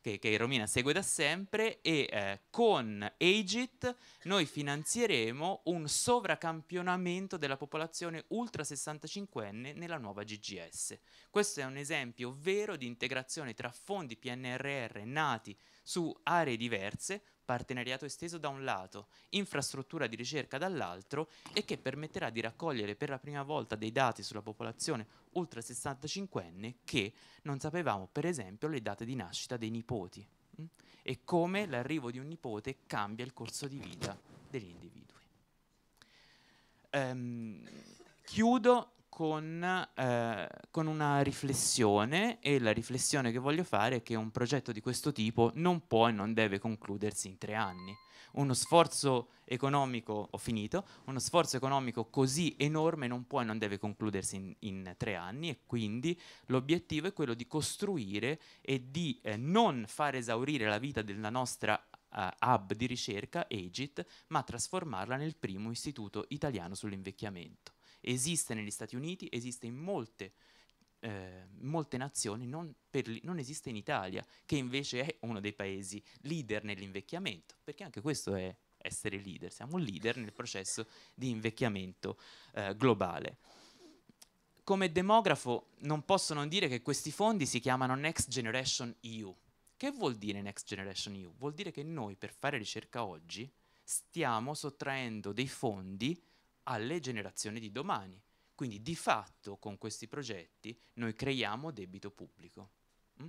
che, che, Romina segue da sempre e eh, con Agit noi finanzieremo un sovracampionamento della popolazione ultra ultra 65enne nella nuova GGS. Questo è un esempio vero di integrazione tra fondi PNRR nati su aree diverse, partenariato esteso da un lato, infrastruttura di ricerca dall'altro e che permetterà di raccogliere per la prima volta dei dati sulla popolazione ultra 65enne che non sapevamo per esempio le date di nascita dei nipoti mm? e come l'arrivo di un nipote cambia il corso di vita degli individui. Um, Chiudo con, eh, con, una riflessione e la riflessione che voglio fare è che un progetto di questo tipo non può e non deve concludersi in tre anni. Uno sforzo economico, ho finito, uno sforzo economico così enorme non può e non deve concludersi in, in tre anni e quindi l'obiettivo è quello di costruire e di eh, non far esaurire la vita della nostra Uh, hub di ricerca, EGIT, ma trasformarla nel primo istituto italiano sull'invecchiamento esiste negli Stati Uniti, esiste in molte, eh, molte nazioni, non, per, non, esiste in Italia, che invece è uno dei paesi leader nell'invecchiamento, perché anche questo è essere leader, siamo leader nel processo di invecchiamento eh, globale. Come demografo non posso non dire che questi fondi si chiamano Next Generation EU. Che vuol dire Next Generation EU? Vuol dire che noi per fare ricerca oggi stiamo sottraendo dei fondi alle generazioni di domani. Quindi di fatto con questi progetti noi creiamo debito pubblico. Mm?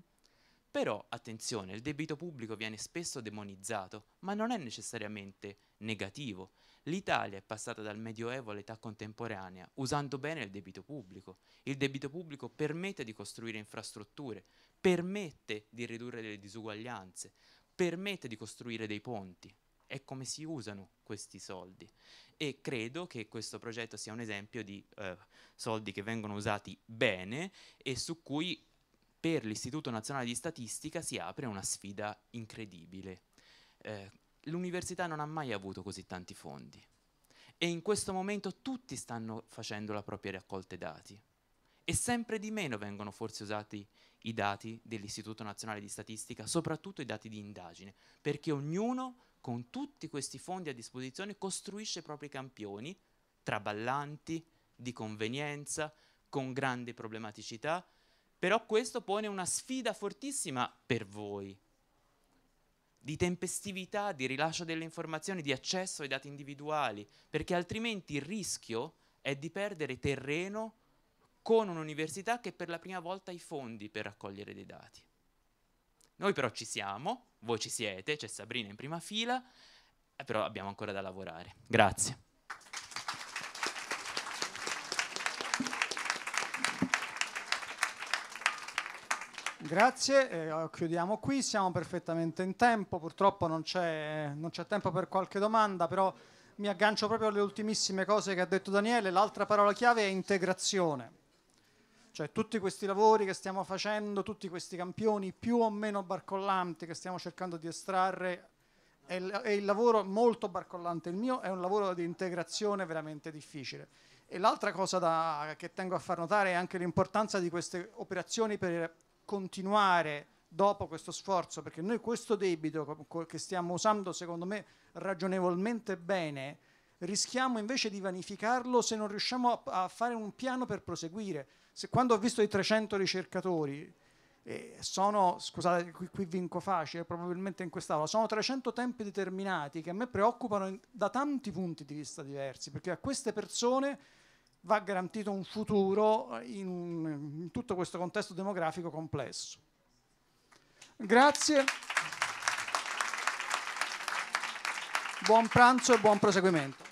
Però attenzione, il debito pubblico viene spesso demonizzato, ma non è necessariamente negativo. L'Italia è passata dal Medioevo all'età contemporanea usando bene il debito pubblico. Il debito pubblico permette di costruire infrastrutture, permette di ridurre le disuguaglianze, permette di costruire dei ponti e come si usano questi soldi. E credo che questo progetto sia un esempio di eh, soldi che vengono usati bene e su cui per l'Istituto Nazionale di Statistica si apre una sfida incredibile. Eh, l'università non ha mai avuto così tanti fondi e in questo momento tutti stanno facendo la propria raccolta dati e sempre di meno vengono forse usati i dati dell'Istituto Nazionale di Statistica, soprattutto i dati di indagine, perché ognuno con tutti questi fondi a disposizione, costruisce i propri campioni traballanti, di convenienza, con grandi problematicità, però questo pone una sfida fortissima per voi di tempestività, di rilascio delle informazioni, di accesso ai dati individuali, perché altrimenti il rischio è di perdere terreno con un'università che per la prima volta ha i fondi per raccogliere dei dati. Noi però ci siamo, voi ci siete, c'è Sabrina in prima fila, eh, però abbiamo ancora da lavorare. Grazie. Grazie, eh, oh, chiudiamo qui, siamo perfettamente in tempo, purtroppo non c'è, non c'è tempo per qualche domanda, però mi aggancio proprio alle ultimissime cose che ha detto Daniele, l'altra parola chiave è integrazione. Cioè tutti questi lavori che stiamo facendo, tutti questi campioni più o meno barcollanti che stiamo cercando di estrarre, è il, lavoro molto barcollante il mio, è un lavoro di integrazione veramente difficile. E l'altra cosa da, che tengo a far notare è anche l'importanza di queste operazioni per continuare dopo questo sforzo, perché noi questo debito che stiamo usando secondo me ragionevolmente bene, rischiamo invece di vanificarlo se non riusciamo a, a fare un piano per proseguire se, quando ho visto i 300 ricercatori, eh, sono, scusate, qui, qui vinco facile, probabilmente in quest'aula, sono 300 tempi determinati che a me preoccupano in, da tanti punti di vista diversi, perché a queste persone va garantito un futuro in, in tutto questo contesto demografico complesso. Grazie. Buon pranzo e buon proseguimento.